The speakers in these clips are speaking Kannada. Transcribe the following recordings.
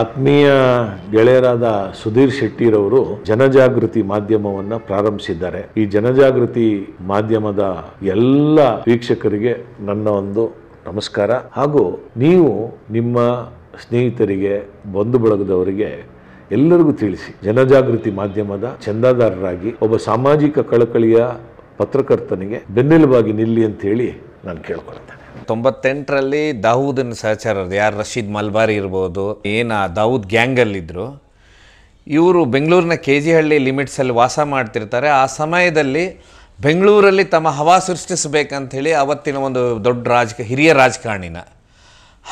ಆತ್ಮೀಯ ಗೆಳೆಯರಾದ ಸುಧೀರ್ ಶೆಟ್ಟಿರವರು ಜನಜಾಗೃತಿ ಮಾಧ್ಯಮವನ್ನು ಪ್ರಾರಂಭಿಸಿದ್ದಾರೆ ಈ ಜನಜಾಗೃತಿ ಮಾಧ್ಯಮದ ಎಲ್ಲ ವೀಕ್ಷಕರಿಗೆ ನನ್ನ ಒಂದು ನಮಸ್ಕಾರ ಹಾಗೂ ನೀವು ನಿಮ್ಮ ಸ್ನೇಹಿತರಿಗೆ ಬಂಧು ಬಳಗದವರಿಗೆ ಎಲ್ಲರಿಗೂ ತಿಳಿಸಿ ಜನಜಾಗೃತಿ ಮಾಧ್ಯಮದ ಚಂದಾದಾರರಾಗಿ ಒಬ್ಬ ಸಾಮಾಜಿಕ ಕಳಕಳಿಯ ಪತ್ರಕರ್ತನಿಗೆ ಬೆನ್ನೆಲುಬಾಗಿ ನಿಲ್ಲಿ ಅಂತ ಹೇಳಿ ನಾನು ಕೇಳ್ಕೊಳ್ತೇನೆ ತೊಂಬತ್ತೆಂಟರಲ್ಲಿ ದಾವೂದನ್ನು ಸಹಚರರು ಯಾರು ರಶೀದ್ ಮಲ್ಬಾರಿ ಇರ್ಬೋದು ಏನು ದಾವೂದ್ ಗ್ಯಾಂಗಲ್ಲಿದ್ದರು ಇವರು ಬೆಂಗಳೂರಿನ ಕೆ ಜಿ ಹಳ್ಳಿ ಲಿಮಿಟ್ಸಲ್ಲಿ ವಾಸ ಮಾಡ್ತಿರ್ತಾರೆ ಆ ಸಮಯದಲ್ಲಿ ಬೆಂಗಳೂರಲ್ಲಿ ತಮ್ಮ ಹವಾ ಸೃಷ್ಟಿಸಬೇಕಂಥೇಳಿ ಅವತ್ತಿನ ಒಂದು ದೊಡ್ಡ ರಾಜಕ ಹಿರಿಯ ರಾಜಕಾರಣಿನ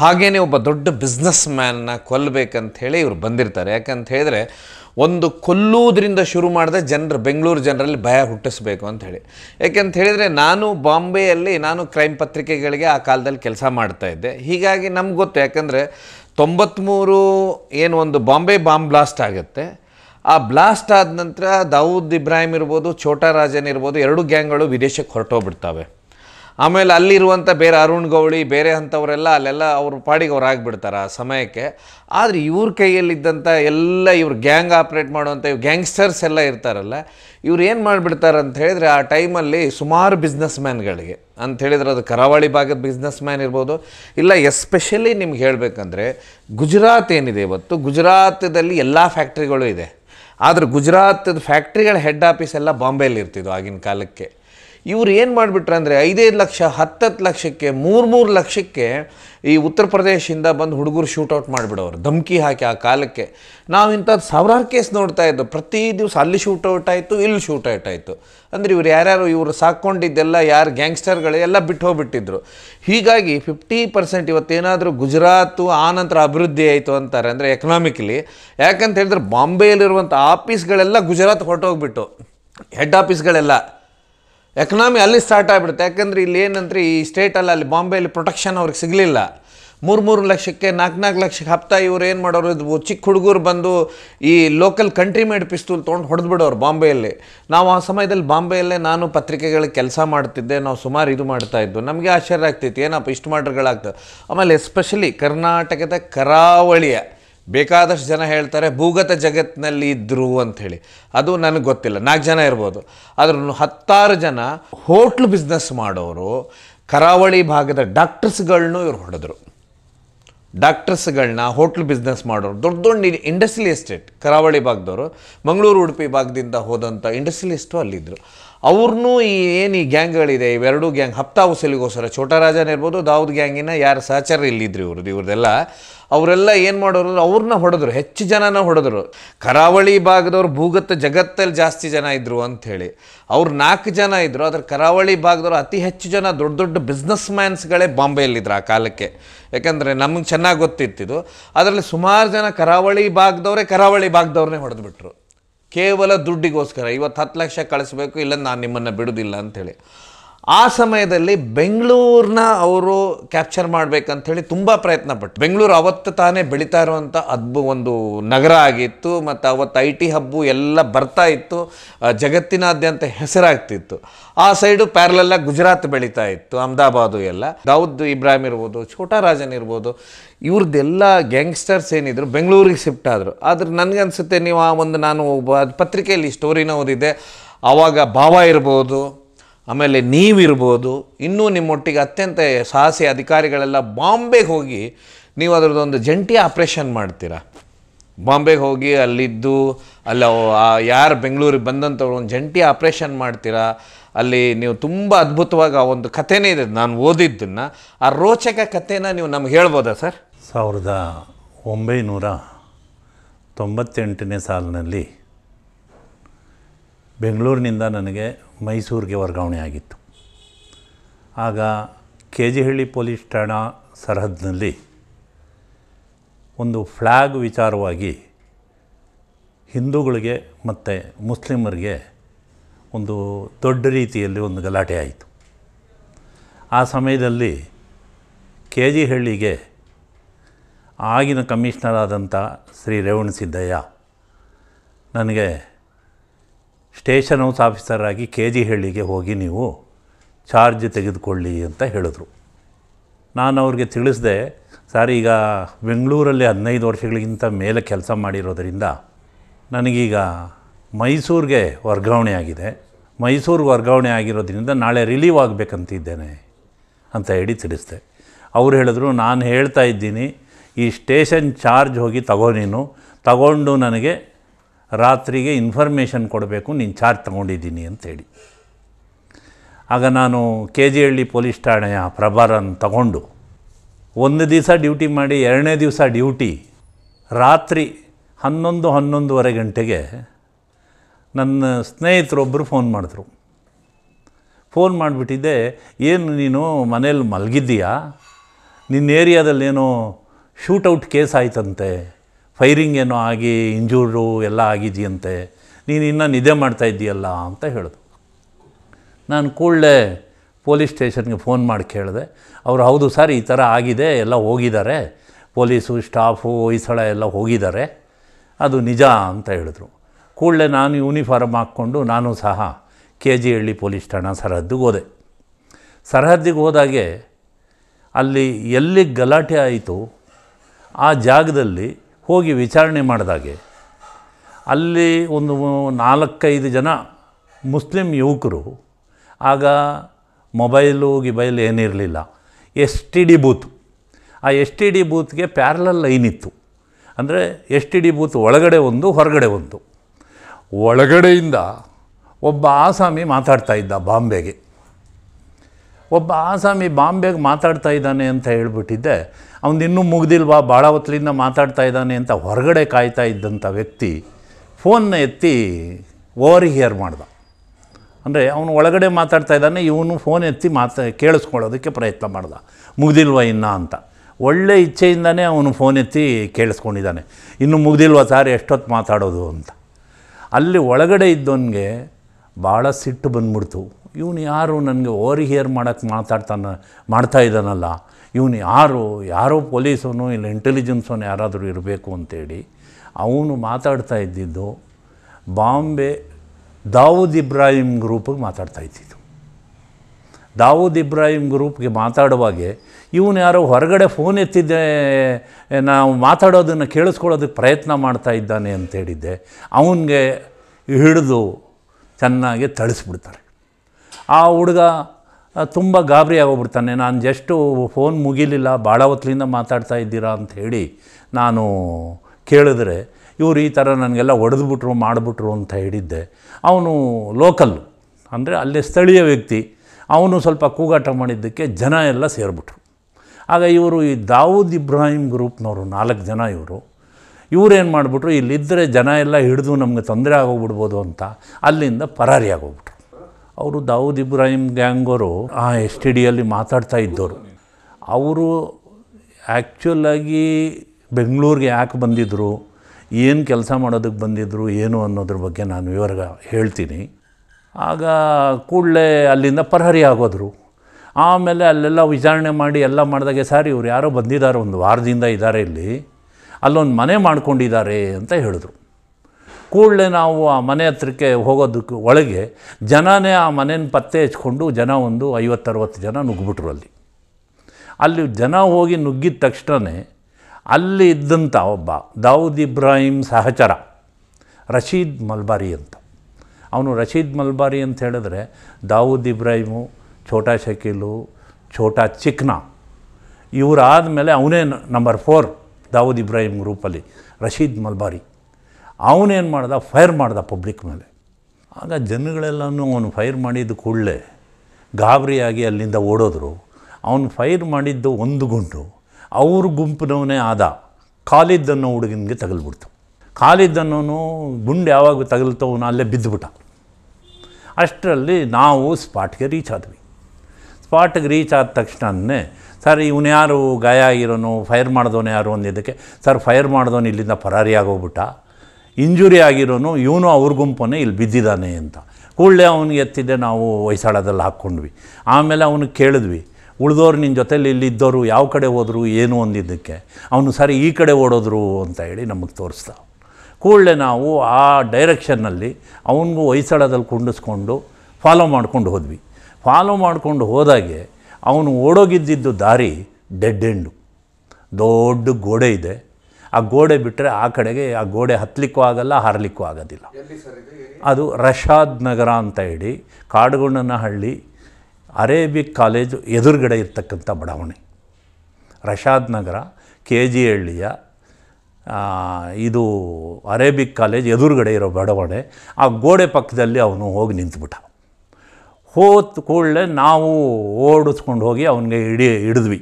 ಹಾಗೆಯೇ ಒಬ್ಬ ದೊಡ್ಡ ಬಿಸ್ನೆಸ್ ಮ್ಯಾನ್ನ ಕೊಲ್ಲಬೇಕಂತ ಹೇಳಿ ಇವರು ಬಂದಿರ್ತಾರೆ ಯಾಕಂತ ಹೇಳಿದ್ರೆ ಒಂದು ಕೊಲ್ಲುವುದರಿಂದ ಶುರು ಮಾಡಿದೆ ಜನರು ಬೆಂಗಳೂರು ಜನರಲ್ಲಿ ಭಯ ಹುಟ್ಟಿಸ್ಬೇಕು ಅಂತ ಹೇಳಿ ಯಾಕೆಂತ ಹೇಳಿದರೆ ನಾನು ಬಾಂಬೆಯಲ್ಲಿ ನಾನು ಕ್ರೈಮ್ ಪತ್ರಿಕೆಗಳಿಗೆ ಆ ಕಾಲದಲ್ಲಿ ಕೆಲಸ ಮಾಡ್ತಾ ಇದ್ದೆ ಹೀಗಾಗಿ ನಮ್ಗೆ ಗೊತ್ತು ಯಾಕಂದರೆ ತೊಂಬತ್ತ್ಮೂರು ಏನು ಒಂದು ಬಾಂಬೆ ಬಾಂಬ್ ಬ್ಲಾಸ್ಟ್ ಆಗುತ್ತೆ ಆ ಬ್ಲಾಸ್ಟ್ ಆದ ನಂತರ ದಾವೂದ್ ಇಬ್ರಾಹಿಂ ಇರ್ಬೋದು ಛೋಟಾ ರಾಜನ್ ಇರ್ಬೋದು ಎರಡು ಗ್ಯಾಂಗ್ಗಳು ವಿದೇಶಕ್ಕೆ ಹೊರಟೋಗ್ಬಿಡ್ತವೆ ಆಮೇಲೆ ಅಲ್ಲಿರುವಂಥ ಬೇರೆ ಅರುಣ್ ಗೌಳಿ ಬೇರೆ ಅಂಥವರೆಲ್ಲ ಅಲ್ಲೆಲ್ಲ ಅವ್ರ ಪಾಡಿಗೆ ಅವ್ರು ಆಗಿಬಿಡ್ತಾರೆ ಆ ಸಮಯಕ್ಕೆ ಆದರೆ ಇವ್ರ ಕೈಯಲ್ಲಿದ್ದಂಥ ಎಲ್ಲ ಇವ್ರು ಗ್ಯಾಂಗ್ ಆಪ್ರೇಟ್ ಮಾಡುವಂಥ ಇವ್ರು ಗ್ಯಾಂಗ್ಸ್ಟರ್ಸ್ ಎಲ್ಲ ಇರ್ತಾರಲ್ಲ ಇವ್ರು ಏನು ಮಾಡಿಬಿಡ್ತಾರೆ ಅಂತ ಹೇಳಿದರೆ ಆ ಟೈಮಲ್ಲಿ ಸುಮಾರು ಬಿಸ್ನೆಸ್ ಮ್ಯಾನ್ಗಳಿಗೆ ಅಂತ ಹೇಳಿದ್ರೆ ಅದು ಕರಾವಳಿ ಭಾಗದ ಬಿಸ್ನೆಸ್ ಮ್ಯಾನ್ ಇರ್ಬೋದು ಇಲ್ಲ ಎಸ್ಪೆಷಲಿ ನಿಮ್ಗೆ ಹೇಳಬೇಕಂದ್ರೆ ಗುಜರಾತ್ ಏನಿದೆ ಇವತ್ತು ಗುಜರಾತದಲ್ಲಿ ಎಲ್ಲ ಫ್ಯಾಕ್ಟ್ರಿಗಳು ಇದೆ ಆದರೆ ಗುಜರಾತದ ಫ್ಯಾಕ್ಟ್ರಿಗಳ ಹೆಡ್ ಆಫೀಸ್ ಎಲ್ಲ ಬಾಂಬೆಯಲ್ಲಿ ಇರ್ತಿದ್ವು ಆಗಿನ ಕಾಲಕ್ಕೆ ಇವ್ರು ಏನು ಮಾಡಿಬಿಟ್ರೆ ಅಂದರೆ ಐದೈದು ಲಕ್ಷ ಹತ್ತತ್ತು ಲಕ್ಷಕ್ಕೆ ಮೂರು ಮೂರು ಲಕ್ಷಕ್ಕೆ ಈ ಉತ್ತರ ಪ್ರದೇಶದಿಂದ ಬಂದು ಹುಡುಗರು ಶೂಟೌಟ್ ಮಾಡಿಬಿಡೋರು ಧಮಕಿ ಹಾಕಿ ಆ ಕಾಲಕ್ಕೆ ನಾವು ಇಂಥದ್ದು ಸಾವಿರಾರು ಕೇಸ್ ನೋಡ್ತಾ ಇದ್ದು ಪ್ರತಿ ದಿವಸ ಅಲ್ಲಿ ಶೂಟೌಟ್ ಆಯಿತು ಇಲ್ಲಿ ಶೂಟೌಟ್ ಆಯಿತು ಅಂದರೆ ಇವ್ರು ಯಾರ್ಯಾರು ಇವರು ಸಾಕ್ಕೊಂಡಿದ್ದೆಲ್ಲ ಯಾರು ಗ್ಯಾಂಗ್ಸ್ಟರ್ಗಳು ಎಲ್ಲ ಬಿಟ್ಟು ಹೋಗ್ಬಿಟ್ಟಿದ್ರು ಹೀಗಾಗಿ ಫಿಫ್ಟಿ ಪರ್ಸೆಂಟ್ ಇವತ್ತೇನಾದರೂ ಗುಜರಾತು ಆನಂತರ ಅಭಿವೃದ್ಧಿ ಆಯಿತು ಅಂತಾರೆ ಅಂದರೆ ಎಕನಾಮಿಕಲಿ ಯಾಕಂತ ಹೇಳಿದ್ರೆ ಬಾಂಬೆಯಲ್ಲಿರುವಂಥ ಆಫೀಸ್ಗಳೆಲ್ಲ ಗುಜರಾತ್ ಹೊರಟೋಗ್ಬಿಟ್ಟು ಹೆಡ್ ಆಫೀಸ್ಗಳೆಲ್ಲ ಎಕನಾಮಿ ಅಲ್ಲಿ ಸ್ಟಾರ್ಟ್ ಆಗಿಬಿಡುತ್ತೆ ಯಾಕಂದರೆ ಇಲ್ಲಿ ಏನಂದ್ರೆ ಈ ಸ್ಟೇಟಲ್ಲಿ ಅಲ್ಲಿ ಬಾಂಬೆಯಲ್ಲಿ ಪ್ರೊಟೆಕ್ಷನ್ ಅವ್ರಿಗೆ ಸಿಗಲಿಲ್ಲ ಮೂರು ಮೂರು ಲಕ್ಷಕ್ಕೆ ನಾಲ್ಕು ನಾಲ್ಕು ಲಕ್ಷಕ್ಕೆ ಹಪ್ತಾ ಇವ್ರು ಏನು ಮಾಡೋರು ಇದು ಚಿಕ್ಕ ಹುಡುಗರು ಬಂದು ಈ ಲೋಕಲ್ ಕಂಟ್ರಿ ಮೇಡ್ ಪಿಸ್ತೂಲ್ ತೊಗೊಂಡು ಹೊಡೆದ್ಬಿಡೋರು ಬಾಂಬೆಯಲ್ಲಿ ನಾವು ಆ ಸಮಯದಲ್ಲಿ ಬಾಂಬೆಯಲ್ಲೇ ನಾನು ಪತ್ರಿಕೆಗಳಿಗೆ ಕೆಲಸ ಮಾಡ್ತಿದ್ದೆ ನಾವು ಸುಮಾರು ಇದು ಮಾಡ್ತಾ ಇದ್ದು ನಮಗೆ ಆಶ್ಚರ್ಯ ಆಗ್ತಿತ್ತು ಏನಪ್ಪ ಇಷ್ಟು ಮಾಡ್ರಗಳಾಗ್ತದೆ ಆಮೇಲೆ ಎಸ್ಪೆಷಲಿ ಕರ್ನಾಟಕದ ಕರಾವಳಿಯ ಬೇಕಾದಷ್ಟು ಜನ ಹೇಳ್ತಾರೆ ಭೂಗತ ಜಗತ್ತಿನಲ್ಲಿ ಇದ್ದರು ಅಂಥೇಳಿ ಅದು ನನಗೆ ಗೊತ್ತಿಲ್ಲ ನಾಲ್ಕು ಜನ ಇರ್ಬೋದು ಆದ್ರೂ ಹತ್ತಾರು ಜನ ಹೋಟ್ಲ್ ಬಿಸ್ನೆಸ್ ಮಾಡೋರು ಕರಾವಳಿ ಭಾಗದ ಡಾಕ್ಟರ್ಸ್ಗಳನ್ನೂ ಇವ್ರು ಹೊಡೆದ್ರು ಡಾಕ್ಟರ್ಸ್ಗಳನ್ನ ಹೋಟ್ಲ್ ಬಿಸ್ನೆಸ್ ಮಾಡೋರು ದೊಡ್ಡ ದೊಡ್ಡ ಇಂಡಸ್ಟ್ರಿಯಲ್ ಎಸ್ಟೇಟ್ ಕರಾವಳಿ ಭಾಗದವರು ಮಂಗಳೂರು ಉಡುಪಿ ಭಾಗದಿಂದ ಹೋದಂಥ ಇಂಡಸ್ಟ್ರಿಯಲಿಸ್ಟು ಅಲ್ಲಿದ್ದರು ಅವ್ರನ್ನೂ ಈ ಏನು ಈ ಗ್ಯಾಂಗ್ಗಳಿದೆ ಇವೆರಡೂ ಗ್ಯಾಂಗ್ ಹಪ್ತಾ ಉಸಲಿಗೋಸ್ಕರ ಛೋಟರಾಜನ್ ಇರ್ಬೋದು ದಾವೂದ್ ಗ್ಯಾಂಗಿನ ಯಾರು ಸಹಚರ ಇಲ್ಲಿದ್ರು ಇವ್ರದ್ದು ಇವ್ರದ್ದೆಲ್ಲ ಅವರೆಲ್ಲ ಏನು ಮಾಡೋರು ಅವ್ರನ್ನ ಹೊಡೆದ್ರು ಹೆಚ್ಚು ಜನನ ಹೊಡೆದ್ರು ಕರಾವಳಿ ಭಾಗದವ್ರು ಭೂಗತ್ತ ಜಗತ್ತಲ್ಲಿ ಜಾಸ್ತಿ ಜನ ಇದ್ದರು ಅಂಥೇಳಿ ಅವ್ರು ನಾಲ್ಕು ಜನ ಇದ್ದರು ಆದರೆ ಕರಾವಳಿ ಭಾಗದವ್ರು ಅತಿ ಹೆಚ್ಚು ಜನ ದೊಡ್ಡ ದೊಡ್ಡ ಬಿಸ್ನೆಸ್ ಮ್ಯಾನ್ಸ್ಗಳೇ ಬಾಂಬೆಯಲ್ಲಿದ್ದರು ಆ ಕಾಲಕ್ಕೆ ಯಾಕಂದರೆ ನಮಗೆ ಚೆನ್ನಾಗಿ ಗೊತ್ತಿತ್ತಿದ್ದು ಅದರಲ್ಲಿ ಸುಮಾರು ಜನ ಕರಾವಳಿ ಭಾಗದವರೇ ಕರಾವಳಿ ಭಾಗದವ್ರನ್ನೇ ಹೊಡೆದ್ಬಿಟ್ರು ಕೇವಲ ದುಡ್ಡಿಗೋಸ್ಕರ ಇವತ್ತು ಹತ್ತು ಲಕ್ಷ ಕಳಿಸ್ಬೇಕು ಇಲ್ಲ ನಾನು ನಿಮ್ಮನ್ನು ಬಿಡೋದಿಲ್ಲ ಅಂಥೇಳಿ ಆ ಸಮಯದಲ್ಲಿ ಬೆಂಗಳೂರನ್ನ ಅವರು ಕ್ಯಾಪ್ಚರ್ ಮಾಡಬೇಕಂಥೇಳಿ ತುಂಬ ಪ್ರಯತ್ನ ಪಟ್ಟು ಬೆಂಗಳೂರು ಅವತ್ತು ತಾನೇ ಬೆಳೀತಾ ಇರುವಂಥ ಅದ್ಭು ಒಂದು ನಗರ ಆಗಿತ್ತು ಮತ್ತು ಅವತ್ತು ಐ ಟಿ ಹಬ್ಬು ಎಲ್ಲ ಬರ್ತಾ ಇತ್ತು ಜಗತ್ತಿನಾದ್ಯಂತ ಹೆಸರಾಗ್ತಿತ್ತು ಆ ಸೈಡು ಪ್ಯಾರಲೆಲ್ಲ ಗುಜರಾತ್ ಬೆಳೀತಾ ಇತ್ತು ಅಹಮದಾಬಾದು ಎಲ್ಲ ದೌದ್ ಇಬ್ರಾಹಿಂ ಇರ್ಬೋದು ಛೋಟಾ ರಾಜನ್ ಇರ್ಬೋದು ಇವ್ರದ್ದೆಲ್ಲ ಗ್ಯಾಂಗ್ಸ್ಟರ್ಸ್ ಏನಿದ್ರು ಬೆಂಗಳೂರಿಗೆ ಶಿಫ್ಟ್ ಆದರು ಆದ್ರೆ ನನಗನ್ಸುತ್ತೆ ನೀವು ಆ ಒಂದು ನಾನು ಪತ್ರಿಕೆಯಲ್ಲಿ ಸ್ಟೋರಿನ ಓದಿದ್ದೆ ಆವಾಗ ಭಾವ ಇರ್ಬೋದು ಆಮೇಲೆ ನೀವಿರ್ಬೋದು ಇನ್ನೂ ನಿಮ್ಮೊಟ್ಟಿಗೆ ಅತ್ಯಂತ ಸಾಹಸಿ ಅಧಿಕಾರಿಗಳೆಲ್ಲ ಬಾಂಬೆಗೆ ಹೋಗಿ ನೀವು ಅದರದ್ದೊಂದು ಜಂಟಿ ಆಪ್ರೇಷನ್ ಮಾಡ್ತೀರಾ ಬಾಂಬೆಗೆ ಹೋಗಿ ಅಲ್ಲಿದ್ದು ಅಲ್ಲಿ ಯಾರು ಬೆಂಗಳೂರಿಗೆ ಬಂದಂಥವ್ರು ಒಂದು ಜಂಟಿ ಆಪ್ರೇಷನ್ ಮಾಡ್ತೀರಾ ಅಲ್ಲಿ ನೀವು ತುಂಬ ಅದ್ಭುತವಾಗಿ ಆ ಒಂದು ಕಥೆನೇ ಇದೆ ನಾನು ಓದಿದ್ದನ್ನು ಆ ರೋಚಕ ಕಥೆನ ನೀವು ನಮ್ಗೆ ಹೇಳ್ಬೋದಾ ಸರ್ ಸಾವಿರದ ಒಂಬೈನೂರ ತೊಂಬತ್ತೆಂಟನೇ ಸಾಲಿನಲ್ಲಿ ಬೆಂಗಳೂರಿನಿಂದ ನನಗೆ ಮೈಸೂರಿಗೆ ವರ್ಗಾವಣೆ ಆಗಿತ್ತು ಆಗ ಕೆ ಜಿಹಳ್ಳಿ ಪೊಲೀಸ್ ಠಾಣಾ ಸರಹದ್ನಲ್ಲಿ ಒಂದು ಫ್ಲ್ಯಾಗ್ ವಿಚಾರವಾಗಿ ಹಿಂದೂಗಳಿಗೆ ಮತ್ತು ಮುಸ್ಲಿಮರಿಗೆ ಒಂದು ದೊಡ್ಡ ರೀತಿಯಲ್ಲಿ ಒಂದು ಗಲಾಟೆ ಆಯಿತು ಆ ಸಮಯದಲ್ಲಿ ಕೆ ಜಿ ಹಳ್ಳಿಗೆ ಆಗಿನ ಕಮಿಷನರ್ ಆದಂಥ ಶ್ರೀ ಸಿದ್ದಯ್ಯ ನನಗೆ ಸ್ಟೇಷನ್ ಹೌಸ್ ಆಫೀಸರಾಗಿ ಕೆ ಜಿ ಹಳ್ಳಿಗೆ ಹೋಗಿ ನೀವು ಚಾರ್ಜ್ ತೆಗೆದುಕೊಳ್ಳಿ ಅಂತ ಹೇಳಿದ್ರು ನಾನು ಅವ್ರಿಗೆ ತಿಳಿಸಿದೆ ಸರ್ ಈಗ ಬೆಂಗಳೂರಲ್ಲಿ ಹದಿನೈದು ವರ್ಷಗಳಿಗಿಂತ ಮೇಲೆ ಕೆಲಸ ಮಾಡಿರೋದರಿಂದ ನನಗೀಗ ಮೈಸೂರಿಗೆ ವರ್ಗಾವಣೆ ಆಗಿದೆ ಮೈಸೂರು ವರ್ಗಾವಣೆ ಆಗಿರೋದ್ರಿಂದ ನಾಳೆ ರಿಲೀವ್ ಆಗಬೇಕಂತಿದ್ದೇನೆ ಅಂತ ಹೇಳಿ ತಿಳಿಸಿದೆ ಅವ್ರು ಹೇಳಿದ್ರು ನಾನು ಹೇಳ್ತಾ ಇದ್ದೀನಿ ಈ ಸ್ಟೇಷನ್ ಚಾರ್ಜ್ ಹೋಗಿ ತಗೋ ನೀನು ತಗೊಂಡು ನನಗೆ ರಾತ್ರಿಗೆ ಇನ್ಫಾರ್ಮೇಷನ್ ಕೊಡಬೇಕು ನೀನು ಚಾರ್ಜ್ ತಗೊಂಡಿದ್ದೀನಿ ಅಂಥೇಳಿ ಆಗ ನಾನು ಕೆ ಜಿ ಹಳ್ಳಿ ಪೊಲೀಸ್ ಠಾಣೆಯ ಪ್ರಭಾರನ್ನು ತಗೊಂಡು ಒಂದು ದಿವಸ ಡ್ಯೂಟಿ ಮಾಡಿ ಎರಡನೇ ದಿವಸ ಡ್ಯೂಟಿ ರಾತ್ರಿ ಹನ್ನೊಂದು ಹನ್ನೊಂದುವರೆ ಗಂಟೆಗೆ ನನ್ನ ಸ್ನೇಹಿತರೊಬ್ಬರು ಫೋನ್ ಮಾಡಿದ್ರು ಫೋನ್ ಮಾಡಿಬಿಟ್ಟಿದ್ದೆ ಏನು ನೀನು ಮನೇಲಿ ಮಲಗಿದ್ದೀಯಾ ನಿನ್ನ ಏರಿಯಾದಲ್ಲೇನೋ ಶೂಟೌಟ್ ಕೇಸ್ ಆಯ್ತಂತೆ ಫೈರಿಂಗ್ ಏನೋ ಆಗಿ ಇಂಜೂರು ಎಲ್ಲ ಆಗಿದೆಯಂತೆ ನೀನು ಇನ್ನೂ ನಿದ್ದೆ ಮಾಡ್ತಾ ಇದ್ದೀಯಲ್ಲ ಅಂತ ಹೇಳಿದ್ರು ನಾನು ಕೂಡಲೇ ಪೊಲೀಸ್ ಸ್ಟೇಷನ್ಗೆ ಫೋನ್ ಮಾಡಿ ಕೇಳಿದೆ ಅವರು ಹೌದು ಸರ್ ಈ ಥರ ಆಗಿದೆ ಎಲ್ಲ ಹೋಗಿದ್ದಾರೆ ಪೊಲೀಸು ಸ್ಟಾಫು ಹೊಯ್ಸಳ ಎಲ್ಲ ಹೋಗಿದ್ದಾರೆ ಅದು ನಿಜ ಅಂತ ಹೇಳಿದ್ರು ಕೂಡಲೇ ನಾನು ಯೂನಿಫಾರ್ಮ್ ಹಾಕ್ಕೊಂಡು ನಾನು ಸಹ ಕೆ ಜಿ ಹಳ್ಳಿ ಪೊಲೀಸ್ ಠಾಣಾ ಸರಹದ್ದಿಗೆ ಹೋದೆ ಸರಹದ್ದಿಗೆ ಹೋದಾಗೆ ಅಲ್ಲಿ ಎಲ್ಲಿ ಗಲಾಟೆ ಆಯಿತು ಆ ಜಾಗದಲ್ಲಿ ಹೋಗಿ ವಿಚಾರಣೆ ಮಾಡಿದಾಗೆ ಅಲ್ಲಿ ಒಂದು ನಾಲ್ಕೈದು ಜನ ಮುಸ್ಲಿಂ ಯುವಕರು ಆಗ ಮೊಬೈಲು ಗಿಬೈಲ್ ಏನಿರಲಿಲ್ಲ ಎಸ್ ಟಿ ಡಿ ಬೂತ್ ಆ ಎಸ್ ಟಿ ಡಿ ಬೂತ್ಗೆ ಪ್ಯಾರಲಲ್ ಲೈನ್ ಇತ್ತು ಅಂದರೆ ಎಸ್ ಟಿ ಡಿ ಬೂತ್ ಒಳಗಡೆ ಒಂದು ಹೊರಗಡೆ ಒಂದು ಒಳಗಡೆಯಿಂದ ಒಬ್ಬ ಆಸಾಮಿ ಮಾತಾಡ್ತಾ ಇದ್ದ ಬಾಂಬೆಗೆ ಒಬ್ಬ ಆಸಾಮಿ ಬಾಂಬೆಗೆ ಮಾತಾಡ್ತಾ ಇದ್ದಾನೆ ಅಂತ ಹೇಳ್ಬಿಟ್ಟಿದ್ದೆ ಅವನು ಇನ್ನೂ ಮುಗ್ದಿಲ್ವಾ ಭಾಳ ಹೊತ್ತಲಿಂದ ಮಾತಾಡ್ತಾ ಇದ್ದಾನೆ ಅಂತ ಹೊರಗಡೆ ಕಾಯ್ತಾ ಇದ್ದಂಥ ವ್ಯಕ್ತಿ ಫೋನ್ನ ಎತ್ತಿ ಓವರ್ ಹಿಯರ್ ಮಾಡ್ದ ಅಂದರೆ ಅವನು ಒಳಗಡೆ ಮಾತಾಡ್ತಾ ಇದ್ದಾನೆ ಇವನು ಫೋನ್ ಎತ್ತಿ ಮಾತಾ ಕೇಳಿಸ್ಕೊಳ್ಳೋದಕ್ಕೆ ಪ್ರಯತ್ನ ಮಾಡ್ದ ಮುಗ್ದಿಲ್ವ ಇನ್ನ ಅಂತ ಒಳ್ಳೆ ಇಚ್ಛೆಯಿಂದನೇ ಅವನು ಫೋನ್ ಎತ್ತಿ ಕೇಳಿಸ್ಕೊಂಡಿದ್ದಾನೆ ಇನ್ನು ಮುಗ್ದಿಲ್ವ ಸಾರ್ ಎಷ್ಟೊತ್ತು ಮಾತಾಡೋದು ಅಂತ ಅಲ್ಲಿ ಒಳಗಡೆ ಇದ್ದವನಿಗೆ ಭಾಳ ಸಿಟ್ಟು ಬಂದ್ಬಿಡ್ತು ಇವನು ಯಾರು ನನಗೆ ಓವರ್ ಹಿಯರ್ ಮಾಡೋಕ್ಕೆ ಮಾತಾಡ್ತಾನೆ ಮಾಡ್ತಾ ಇದ್ದಾನಲ್ಲ ಇವನು ಯಾರು ಯಾರೋ ಪೊಲೀಸನು ಇಲ್ಲ ಇಂಟೆಲಿಜೆನ್ಸವನು ಯಾರಾದರೂ ಇರಬೇಕು ಅಂತೇಳಿ ಅವನು ಮಾತಾಡ್ತಾ ಇದ್ದಿದ್ದು ಬಾಂಬೆ ದಾವೂದ್ ಇಬ್ರಾಹಿಂ ಗ್ರೂಪಿಗೆ ಮಾತಾಡ್ತಾ ಇದ್ದಿದ್ದು ದಾವೂದ್ ಇಬ್ರಾಹಿಂ ಗ್ರೂಪ್ಗೆ ಮಾತಾಡುವಾಗೆ ಇವನು ಯಾರೋ ಹೊರಗಡೆ ಫೋನ್ ಎತ್ತಿದ್ದೆ ನಾವು ಮಾತಾಡೋದನ್ನು ಕೇಳಿಸ್ಕೊಳ್ಳೋದಕ್ಕೆ ಪ್ರಯತ್ನ ಮಾಡ್ತಾ ಇದ್ದಾನೆ ಅಂತೇಳಿದ್ದೆ ಅವನಿಗೆ ಹಿಡಿದು ಚೆನ್ನಾಗಿ ಥಳಿಸ್ಬಿಡ್ತಾರೆ ಆ ಹುಡುಗ ತುಂಬ ಗಾಬರಿ ಆಗೋಗ್ಬಿಡ್ತಾನೆ ನಾನು ಜಸ್ಟು ಫೋನ್ ಮುಗಿಲಿಲ್ಲ ಭಾಳ ಹೊತ್ತಲಿಂದ ಮಾತಾಡ್ತಾ ಇದ್ದೀರಾ ಅಂತ ಹೇಳಿ ನಾನು ಕೇಳಿದ್ರೆ ಇವರು ಈ ಥರ ನನಗೆಲ್ಲ ಹೊಡೆದ್ಬಿಟ್ರು ಮಾಡಿಬಿಟ್ರು ಅಂತ ಹೇಳಿದ್ದೆ ಅವನು ಲೋಕಲ್ ಅಂದರೆ ಅಲ್ಲಿ ಸ್ಥಳೀಯ ವ್ಯಕ್ತಿ ಅವನು ಸ್ವಲ್ಪ ಕೂಗಾಟ ಮಾಡಿದ್ದಕ್ಕೆ ಜನ ಎಲ್ಲ ಸೇರಿಬಿಟ್ರು ಆಗ ಇವರು ಈ ದಾವೂದ್ ಇಬ್ರಾಹಿಂ ಗ್ರೂಪ್ನವರು ನಾಲ್ಕು ಜನ ಇವರು ಇವರೇನು ಮಾಡಿಬಿಟ್ರು ಇಲ್ಲಿದ್ದರೆ ಜನ ಎಲ್ಲ ಹಿಡಿದು ನಮಗೆ ತೊಂದರೆ ಆಗೋಗ್ಬಿಡ್ಬೋದು ಅಂತ ಅಲ್ಲಿಂದ ಪರಾರಿ ಆಗೋಗ್ಬಿಟ್ರು ಅವರು ದಾವೂದ್ ಇಬ್ರಾಹಿಂ ಅವರು ಆ ಎಸ್ ಟಿ ಡಿಯಲ್ಲಿ ಮಾತಾಡ್ತಾ ಇದ್ದವರು ಅವರು ಆ್ಯಕ್ಚುಲಾಗಿ ಬೆಂಗಳೂರಿಗೆ ಯಾಕೆ ಬಂದಿದ್ದರು ಏನು ಕೆಲಸ ಮಾಡೋದಕ್ಕೆ ಬಂದಿದ್ದರು ಏನು ಅನ್ನೋದ್ರ ಬಗ್ಗೆ ನಾನು ವಿವರ ಹೇಳ್ತೀನಿ ಆಗ ಕೂಡಲೇ ಅಲ್ಲಿಂದ ಪರಹರಿ ಆಗೋದ್ರು ಆಮೇಲೆ ಅಲ್ಲೆಲ್ಲ ವಿಚಾರಣೆ ಮಾಡಿ ಎಲ್ಲ ಮಾಡಿದಾಗೆ ಸರ್ ಇವ್ರು ಯಾರೋ ಬಂದಿದ್ದಾರೆ ಒಂದು ವಾರದಿಂದ ಇದ್ದಾರೆ ಇಲ್ಲಿ ಅಲ್ಲೊಂದು ಮನೆ ಮಾಡ್ಕೊಂಡಿದ್ದಾರೆ ಅಂತ ಹೇಳಿದ್ರು ಕೂಡಲೇ ನಾವು ಆ ಮನೆ ಹತ್ರಕ್ಕೆ ಹೋಗೋದಕ್ಕೆ ಒಳಗೆ ಜನನೇ ಆ ಮನೇನ ಪತ್ತೆ ಹಚ್ಕೊಂಡು ಜನ ಒಂದು ಐವತ್ತರವತ್ತು ಜನ ನುಗ್ಗಿಬಿಟ್ರು ಅಲ್ಲಿ ಅಲ್ಲಿ ಜನ ಹೋಗಿ ನುಗ್ಗಿದ ತಕ್ಷಣ ಅಲ್ಲಿ ಇದ್ದಂಥ ಒಬ್ಬ ದಾವೂದ್ ಇಬ್ರಾಹಿಂ ಸಹಚರ ರಶೀದ್ ಮಲ್ಬಾರಿ ಅಂತ ಅವನು ರಶೀದ್ ಮಲ್ಬಾರಿ ಅಂತ ಹೇಳಿದ್ರೆ ದಾವೂದ್ ಇಬ್ರಾಹಿಮು ಛೋಟಾ ಶಕೀಲು ಛೋಟಾ ಚಿಕ್ನಾ ಇವರಾದ ಮೇಲೆ ಅವನೇ ನಂಬರ್ ಫೋರ್ ದಾವೂದ್ ಇಬ್ರಾಹಿಂ ಗ್ರೂಪಲ್ಲಿ ರಶೀದ್ ಮಲ್ಬಾರಿ ಅವನೇನು ಮಾಡ್ದ ಫೈರ್ ಮಾಡ್ದ ಪಬ್ಲಿಕ್ ಮೇಲೆ ಆಗ ಜನಗಳೆಲ್ಲನೂ ಅವನು ಫೈರ್ ಮಾಡಿದ ಕೂಡಲೇ ಗಾಬರಿಯಾಗಿ ಅಲ್ಲಿಂದ ಓಡೋದ್ರು ಅವನು ಫೈರ್ ಮಾಡಿದ್ದು ಒಂದು ಗುಂಡು ಅವ್ರ ಗುಂಪಿನವನೇ ಆದ ಕಾಲಿದ್ದನ್ನು ಹುಡುಗನಿಗೆ ತಗಲ್ಬಿಡ್ತು ಕಾಲಿದ್ದನ್ನು ಗುಂಡು ಯಾವಾಗ ತಗಲ್ತೋ ಅಲ್ಲೇ ಬಿದ್ದುಬಿಟ್ಟ ಅಷ್ಟರಲ್ಲಿ ನಾವು ಸ್ಪಾಟ್ಗೆ ರೀಚ್ ಆದ್ವಿ ಸ್ಪಾಟ್ಗೆ ರೀಚ್ ಆದ ತಕ್ಷಣನೇ ಸರ್ ಇವನು ಯಾರು ಗಾಯ ಆಗಿರೋನು ಫೈರ್ ಮಾಡಿದವನು ಯಾರು ಅಂದಿದ್ದಕ್ಕೆ ಸರ್ ಫೈರ್ ಮಾಡಿದವನು ಇಲ್ಲಿಂದ ಪರಾರಿಯಾಗೋಗ್ಬಿಟ್ಟ ಇಂಜುರಿ ಆಗಿರೋನು ಇವನು ಅವ್ರ ಗುಂಪನ್ನೇ ಇಲ್ಲಿ ಬಿದ್ದಿದ್ದಾನೆ ಅಂತ ಕೂಡಲೇ ಅವನಿಗೆ ಎತ್ತಿದ್ದೆ ನಾವು ಹೊಯ್ಸಾಳದಲ್ಲಿ ಹಾಕ್ಕೊಂಡ್ವಿ ಆಮೇಲೆ ಅವನು ಕೇಳಿದ್ವಿ ಉಳಿದವ್ರು ನಿನ್ನ ಜೊತೇಲಿ ಇಲ್ಲಿದ್ದವರು ಯಾವ ಕಡೆ ಹೋದರು ಏನು ಒಂದಿದ್ದಕ್ಕೆ ಅವನು ಸರಿ ಈ ಕಡೆ ಓಡೋದ್ರು ಅಂತ ಹೇಳಿ ನಮಗೆ ತೋರಿಸ್ದ ಕೂಡಲೇ ನಾವು ಆ ಡೈರೆಕ್ಷನ್ನಲ್ಲಿ ಅವನಿಗೂ ಹೊಯ್ಸಳದಲ್ಲಿ ಕುಂಡಿಸ್ಕೊಂಡು ಫಾಲೋ ಮಾಡ್ಕೊಂಡು ಹೋದ್ವಿ ಫಾಲೋ ಮಾಡಿಕೊಂಡು ಹೋದಾಗೆ ಅವನು ಓಡೋಗಿದ್ದಿದ್ದು ದಾರಿ ಡೆಡ್ ಎಂಡು ದೊಡ್ಡ ಗೋಡೆ ಇದೆ ಆ ಗೋಡೆ ಬಿಟ್ಟರೆ ಆ ಕಡೆಗೆ ಆ ಗೋಡೆ ಹತ್ತಲಿಕ್ಕೂ ಆಗಲ್ಲ ಹಾರಲಿಕ್ಕೂ ಆಗೋದಿಲ್ಲ ಅದು ರಷಾದ್ ನಗರ ಅಂತ ಹೇಳಿ ಕಾಡುಗೊಂಡನಹಳ್ಳಿ ಅರೇಬಿಕ್ ಕಾಲೇಜು ಎದುರುಗಡೆ ಇರ್ತಕ್ಕಂಥ ಬಡಾವಣೆ ರಷಾದ್ ನಗರ ಕೆ ಜಿ ಹಳ್ಳಿಯ ಇದು ಅರೇಬಿಕ್ ಕಾಲೇಜ್ ಎದುರುಗಡೆ ಇರೋ ಬಡಾವಣೆ ಆ ಗೋಡೆ ಪಕ್ಕದಲ್ಲಿ ಅವನು ಹೋಗಿ ನಿಂತುಬಿಟ್ಟ ಹೋದ ಕೂಡಲೇ ನಾವು ಓಡಿಸ್ಕೊಂಡು ಹೋಗಿ ಅವನಿಗೆ ಹಿಡಿ ಹಿಡಿದ್ವಿ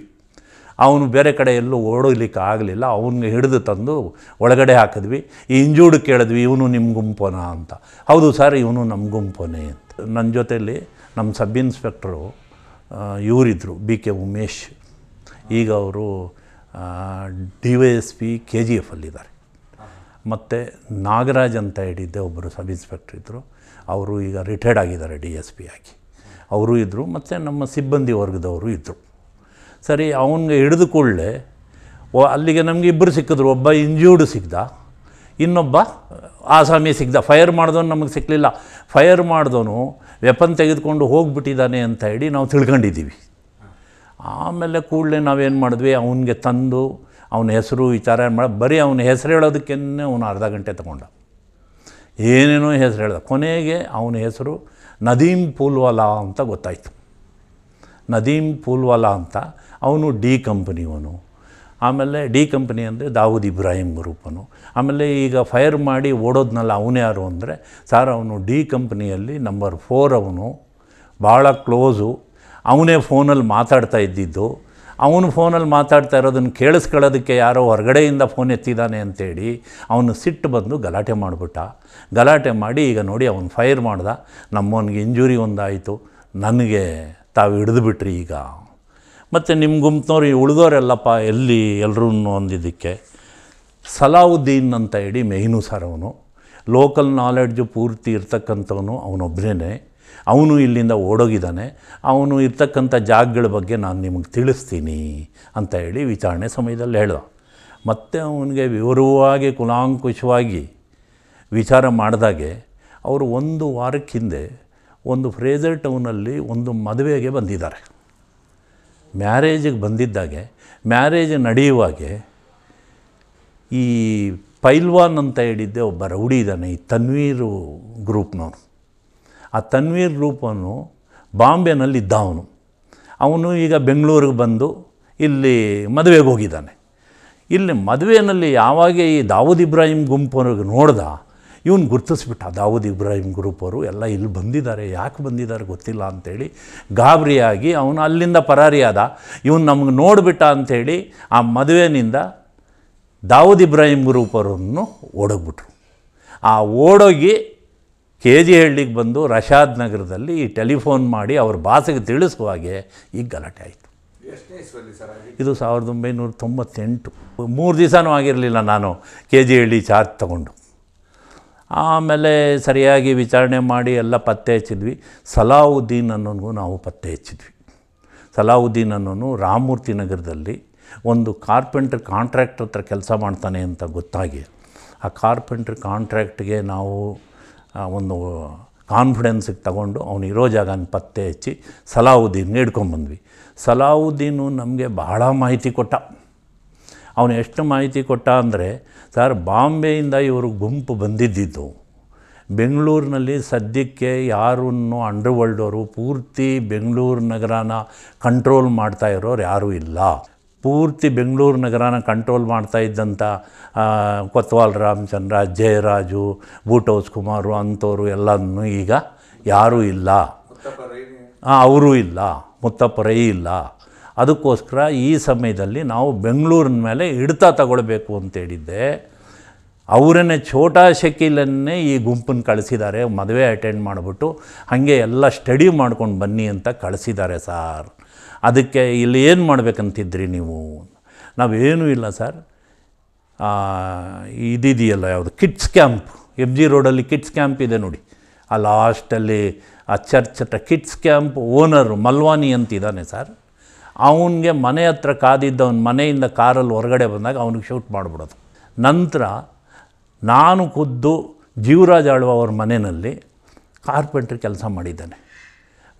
ಅವನು ಬೇರೆ ಕಡೆ ಎಲ್ಲೂ ಓಡಲಿಕ್ಕೆ ಆಗಲಿಲ್ಲ ಅವನಿಗೆ ಹಿಡಿದು ತಂದು ಒಳಗಡೆ ಹಾಕಿದ್ವಿ ಈ ಇಂಜೂಡು ಕೇಳಿದ್ವಿ ಇವನು ನಿಮ್ಮ ಗುಂಪೋನಾ ಅಂತ ಹೌದು ಸರ್ ಇವನು ನಮ್ಮ ಗುಂಪೋನೇ ಅಂತ ನನ್ನ ಜೊತೆಯಲ್ಲಿ ನಮ್ಮ ಸಬ್ ಇನ್ಸ್ಪೆಕ್ಟ್ರು ಇವರಿದ್ದರು ಬಿ ಕೆ ಉಮೇಶ್ ಈಗ ಅವರು D Y S P K G F ಅಲ್ಲಿದ್ದಾರೆ ಮತ್ತು ನಾಗರಾಜ್ ಅಂತ ಹೇಳಿದ್ದೆ ಒಬ್ಬರು ಸಬ್ ಇನ್ಸ್ಪೆಕ್ಟ್ರ್ ಇದ್ದರು ಅವರು ಈಗ ರಿಟೈರ್ಡ್ ಆಗಿದ್ದಾರೆ ಡಿ ಎಸ್ ಪಿ ಆಗಿ ಅವರು ಇದ್ದರು ಮತ್ತು ನಮ್ಮ ಸಿಬ್ಬಂದಿ ವರ್ಗದವರು ಇದ್ದರು ಸರಿ ಅವನಿಗೆ ಹಿಡಿದು ಕೂಡಲೇ ಅಲ್ಲಿಗೆ ನಮಗೆ ಇಬ್ಬರು ಸಿಕ್ಕಿದ್ರು ಒಬ್ಬ ಇಂಜೂರ್ಡ್ ಸಿಗ್ದ ಇನ್ನೊಬ್ಬ ಆಸಾಮಿ ಸಿಗ್ದ ಫೈರ್ ಮಾಡಿದವನು ನಮಗೆ ಸಿಕ್ಕಲಿಲ್ಲ ಫೈರ್ ಮಾಡಿದವನು ವೆಪನ್ ತೆಗೆದುಕೊಂಡು ಹೋಗಿಬಿಟ್ಟಿದ್ದಾನೆ ಅಂತ ಹೇಳಿ ನಾವು ತಿಳ್ಕೊಂಡಿದ್ದೀವಿ ಆಮೇಲೆ ಕೂಡಲೇ ನಾವೇನು ಮಾಡಿದ್ವಿ ಅವನಿಗೆ ತಂದು ಅವನ ಹೆಸರು ವಿಚಾರ ಏನು ಮಾಡಿ ಬರೀ ಅವನ ಹೆಸರು ಹೇಳೋದಕ್ಕೇನೆ ಅವನು ಅರ್ಧ ಗಂಟೆ ತಗೊಂಡ ಏನೇನೋ ಹೆಸರು ಹೇಳ್ದ ಕೊನೆಗೆ ಅವನ ಹೆಸರು ನದೀಮ್ ಪೂಲ್ವಾಲಾ ಅಂತ ಗೊತ್ತಾಯಿತು ನದೀಮ್ ಪೂಲ್ವಾಲಾ ಅಂತ ಅವನು ಡಿ ಕಂಪನಿಯವನು ಆಮೇಲೆ ಡಿ ಕಂಪನಿ ಅಂದರೆ ದಾವೂದ್ ಇಬ್ರಾಹಿಂ ಗ್ರೂಪನು ಆಮೇಲೆ ಈಗ ಫೈರ್ ಮಾಡಿ ಓಡೋದ್ನಲ್ಲ ಅವನು ಯಾರು ಅಂದರೆ ಸರ್ ಅವನು ಡಿ ಕಂಪ್ನಿಯಲ್ಲಿ ನಂಬರ್ ಫೋರ್ ಅವನು ಭಾಳ ಕ್ಲೋಸು ಅವನೇ ಫೋನಲ್ಲಿ ಮಾತಾಡ್ತಾ ಇದ್ದಿದ್ದು ಅವನು ಫೋನಲ್ಲಿ ಮಾತಾಡ್ತಾ ಇರೋದನ್ನು ಕೇಳಿಸ್ಕೊಳ್ಳೋದಕ್ಕೆ ಯಾರೋ ಹೊರಗಡೆಯಿಂದ ಫೋನ್ ಎತ್ತಿದ್ದಾನೆ ಅಂತೇಳಿ ಅವನು ಸಿಟ್ಟು ಬಂದು ಗಲಾಟೆ ಮಾಡಿಬಿಟ್ಟ ಗಲಾಟೆ ಮಾಡಿ ಈಗ ನೋಡಿ ಅವನು ಫೈರ್ ಮಾಡ್ದ ನಮ್ಮವನಿಗೆ ಇಂಜುರಿ ಒಂದಾಯಿತು ನನಗೆ ತಾವು ಹಿಡಿದು ಬಿಟ್ರಿ ಈಗ ಮತ್ತು ನಿಮ್ಮ ಗುಂಪಿನವ್ರು ಉಳಿದೋರೆಲ್ಲಪ್ಪ ಎಲ್ಲಿ ಎಲ್ಲರೂ ಅಂದಿದ್ದಕ್ಕೆ ಸಲಾವುದ್ದೀನ್ ಅಂತ ಹೇಳಿ ಮೆಹಿನೂ ಸರ್ ಅವನು ಲೋಕಲ್ ನಾಲೆಡ್ಜು ಪೂರ್ತಿ ಇರ್ತಕ್ಕಂಥವನು ಅವನೊಬ್ಬನೇ ಅವನು ಇಲ್ಲಿಂದ ಓಡೋಗಿದ್ದಾನೆ ಅವನು ಇರ್ತಕ್ಕಂಥ ಜಾಗಗಳ ಬಗ್ಗೆ ನಾನು ನಿಮಗೆ ತಿಳಿಸ್ತೀನಿ ಅಂತ ಹೇಳಿ ವಿಚಾರಣೆ ಸಮಯದಲ್ಲಿ ಹೇಳ್ದ ಮತ್ತು ಅವನಿಗೆ ವಿವರವಾಗಿ ಕುಲಾಂಕುಶವಾಗಿ ವಿಚಾರ ಮಾಡಿದಾಗೆ ಅವರು ಒಂದು ವಾರಕ್ಕಿಂದೆ ಒಂದು ಫ್ರೇಜರ್ ಟೌನಲ್ಲಿ ಒಂದು ಮದುವೆಗೆ ಬಂದಿದ್ದಾರೆ ಮ್ಯಾರೇಜಿಗೆ ಬಂದಿದ್ದಾಗೆ ಮ್ಯಾರೇಜ್ ನಡೆಯುವಾಗೆ ಈ ಪೈಲ್ವಾನ್ ಅಂತ ಹೇಳಿದ್ದೆ ಒಬ್ಬ ರೌಡಿ ಇದ್ದಾನೆ ಈ ತನ್ವೀರು ಗ್ರೂಪ್ನವನು ಆ ತನ್ವೀರ್ ಗ್ರೂಪನ್ನು ಬಾಂಬೆನಲ್ಲಿದ್ದ ಅವನು ಅವನು ಈಗ ಬೆಂಗಳೂರಿಗೆ ಬಂದು ಇಲ್ಲಿ ಮದುವೆಗೆ ಹೋಗಿದ್ದಾನೆ ಇಲ್ಲಿ ಮದುವೆಯಲ್ಲಿ ಯಾವಾಗ ಈ ದಾವೂದ್ ಇಬ್ರಾಹಿಂ ಗುಂಪು ನೋಡ್ದ ಇವನು ಗುರ್ತಿಸ್ಬಿಟ್ಟ ದಾವೂದ್ ಇಬ್ರಾಹಿಂ ಗ್ರೂಪ್ ಅವರು ಎಲ್ಲ ಇಲ್ಲಿ ಬಂದಿದ್ದಾರೆ ಯಾಕೆ ಬಂದಿದ್ದಾರೆ ಗೊತ್ತಿಲ್ಲ ಅಂಥೇಳಿ ಗಾಬರಿಯಾಗಿ ಅವನು ಅಲ್ಲಿಂದ ಪರಾರಿಯಾದ ಇವನು ನಮ್ಗೆ ನೋಡಿಬಿಟ್ಟ ಅಂಥೇಳಿ ಆ ಮದುವೆನಿಂದ ದಾವೂದ್ ಇಬ್ರಾಹಿಂ ಗ್ರೂಪ್ ಅವರನ್ನು ಓಡೋಗ್ಬಿಟ್ರು ಆ ಓಡೋಗಿ ಕೆ ಜಿ ಹಳ್ಳಿಗೆ ಬಂದು ರಷಾದ್ ನಗರದಲ್ಲಿ ಟೆಲಿಫೋನ್ ಮಾಡಿ ಅವ್ರ ಭಾಷೆಗೆ ತಿಳಿಸುವ ಹಾಗೆ ಈ ಗಲಾಟೆ ಆಯಿತು ಇದು ಸಾವಿರದ ಒಂಬೈನೂರ ತೊಂಬತ್ತೆಂಟು ಮೂರು ದಿವಸನೂ ಆಗಿರಲಿಲ್ಲ ನಾನು ಕೆ ಜಿ ಹಳ್ಳಿ ಚಾರ್ಜ್ ತಗೊಂಡು ಆಮೇಲೆ ಸರಿಯಾಗಿ ವಿಚಾರಣೆ ಮಾಡಿ ಎಲ್ಲ ಪತ್ತೆ ಹಚ್ಚಿದ್ವಿ ಸಲಾವುದ್ದೀನ್ ಅನ್ನೋನಿಗೂ ನಾವು ಪತ್ತೆ ಹಚ್ಚಿದ್ವಿ ಸಲಾವುದ್ದೀನ್ ಅನ್ನೋನು ರಾಮಮೂರ್ತಿ ನಗರದಲ್ಲಿ ಒಂದು ಕಾರ್ಪೆಂಟ್ರ್ ಕಾಂಟ್ರ್ಯಾಕ್ಟ್ ಹತ್ರ ಕೆಲಸ ಮಾಡ್ತಾನೆ ಅಂತ ಗೊತ್ತಾಗಿ ಆ ಕಾರ್ಪೆಂಟ್ರ್ ಕಾಂಟ್ರ್ಯಾಕ್ಟ್ಗೆ ನಾವು ಒಂದು ಕಾನ್ಫಿಡೆನ್ಸಿಗೆ ತಗೊಂಡು ಇರೋ ಜಾಗನ ಪತ್ತೆ ಹಚ್ಚಿ ಸಲಾವುದ್ದೀನ್ಗೆ ಹಿಡ್ಕೊಂಬಂದ್ವಿ ಸಲಾವುದ್ದೀನು ನಮಗೆ ಬಹಳ ಮಾಹಿತಿ ಕೊಟ್ಟ ಅವನು ಎಷ್ಟು ಮಾಹಿತಿ ಕೊಟ್ಟ ಅಂದರೆ ಸರ್ ಬಾಂಬೆಯಿಂದ ಇವರು ಗುಂಪು ಬಂದಿದ್ದಿದ್ದು ಬೆಂಗಳೂರಿನಲ್ಲಿ ಸದ್ಯಕ್ಕೆ ಯಾರನ್ನು ಅಂಡರ್ ಅವರು ಪೂರ್ತಿ ಬೆಂಗಳೂರು ನಗರನ ಕಂಟ್ರೋಲ್ ಮಾಡ್ತಾ ಇರೋರು ಯಾರೂ ಇಲ್ಲ ಪೂರ್ತಿ ಬೆಂಗಳೂರು ನಗರನ ಕಂಟ್ರೋಲ್ ಮಾಡ್ತಾ ಇದ್ದಂಥ ಕೊತ್ವಾಲ್ ರಾಮಚಂದ್ರ ಜಯರಾಜು ಬೂಟೌಸ್ ಕುಮಾರು ಅಂಥವ್ರು ಎಲ್ಲನೂ ಈಗ ಯಾರೂ ಇಲ್ಲ ಅವರೂ ಇಲ್ಲ ರೈ ಇಲ್ಲ ಅದಕ್ಕೋಸ್ಕರ ಈ ಸಮಯದಲ್ಲಿ ನಾವು ಬೆಂಗಳೂರಿನ ಮೇಲೆ ಹಿಡಿತ ತಗೊಳ್ಬೇಕು ಅಂತೇಳಿದ್ದೆ ಅವರನ್ನೇ ಛೋಟಾ ಶಕೀಲನ್ನೇ ಈ ಗುಂಪನ್ನು ಕಳಿಸಿದ್ದಾರೆ ಮದುವೆ ಅಟೆಂಡ್ ಮಾಡಿಬಿಟ್ಟು ಹಾಗೆ ಎಲ್ಲ ಸ್ಟಡಿ ಮಾಡ್ಕೊಂಡು ಬನ್ನಿ ಅಂತ ಕಳಿಸಿದ್ದಾರೆ ಸಾರ್ ಅದಕ್ಕೆ ಇಲ್ಲಿ ಏನು ಮಾಡಬೇಕಂತಿದ್ರಿ ನೀವು ನಾವೇನೂ ಇಲ್ಲ ಸರ್ ಇದಿದೆಯಲ್ಲ ಯಾವುದು ಕಿಡ್ಸ್ ಕ್ಯಾಂಪ್ ಎಫ್ ಜಿ ರೋಡಲ್ಲಿ ಕಿಡ್ಸ್ ಕ್ಯಾಂಪ್ ಇದೆ ನೋಡಿ ಆ ಲಾಸ್ಟಲ್ಲಿ ಆ ಚರ್ಚ್ ಹತ್ರ ಕಿಡ್ಸ್ ಕ್ಯಾಂಪ್ ಓನರು ಮಲ್ವಾನಿ ಅಂತಿದ್ದಾನೆ ಸರ್ ಅವನಿಗೆ ಮನೆ ಹತ್ರ ಅವನ ಮನೆಯಿಂದ ಕಾರಲ್ಲಿ ಹೊರಗಡೆ ಬಂದಾಗ ಅವನಿಗೆ ಶೂಟ್ ಮಾಡಿಬಿಡೋದು ನಂತರ ನಾನು ಖುದ್ದು ಜೀವರಾಜ್ ಆಳ್ವ ಅವ್ರ ಮನೆಯಲ್ಲಿ ಕಾರ್ಪೆಂಟ್ರಿ ಕೆಲಸ ಮಾಡಿದ್ದಾನೆ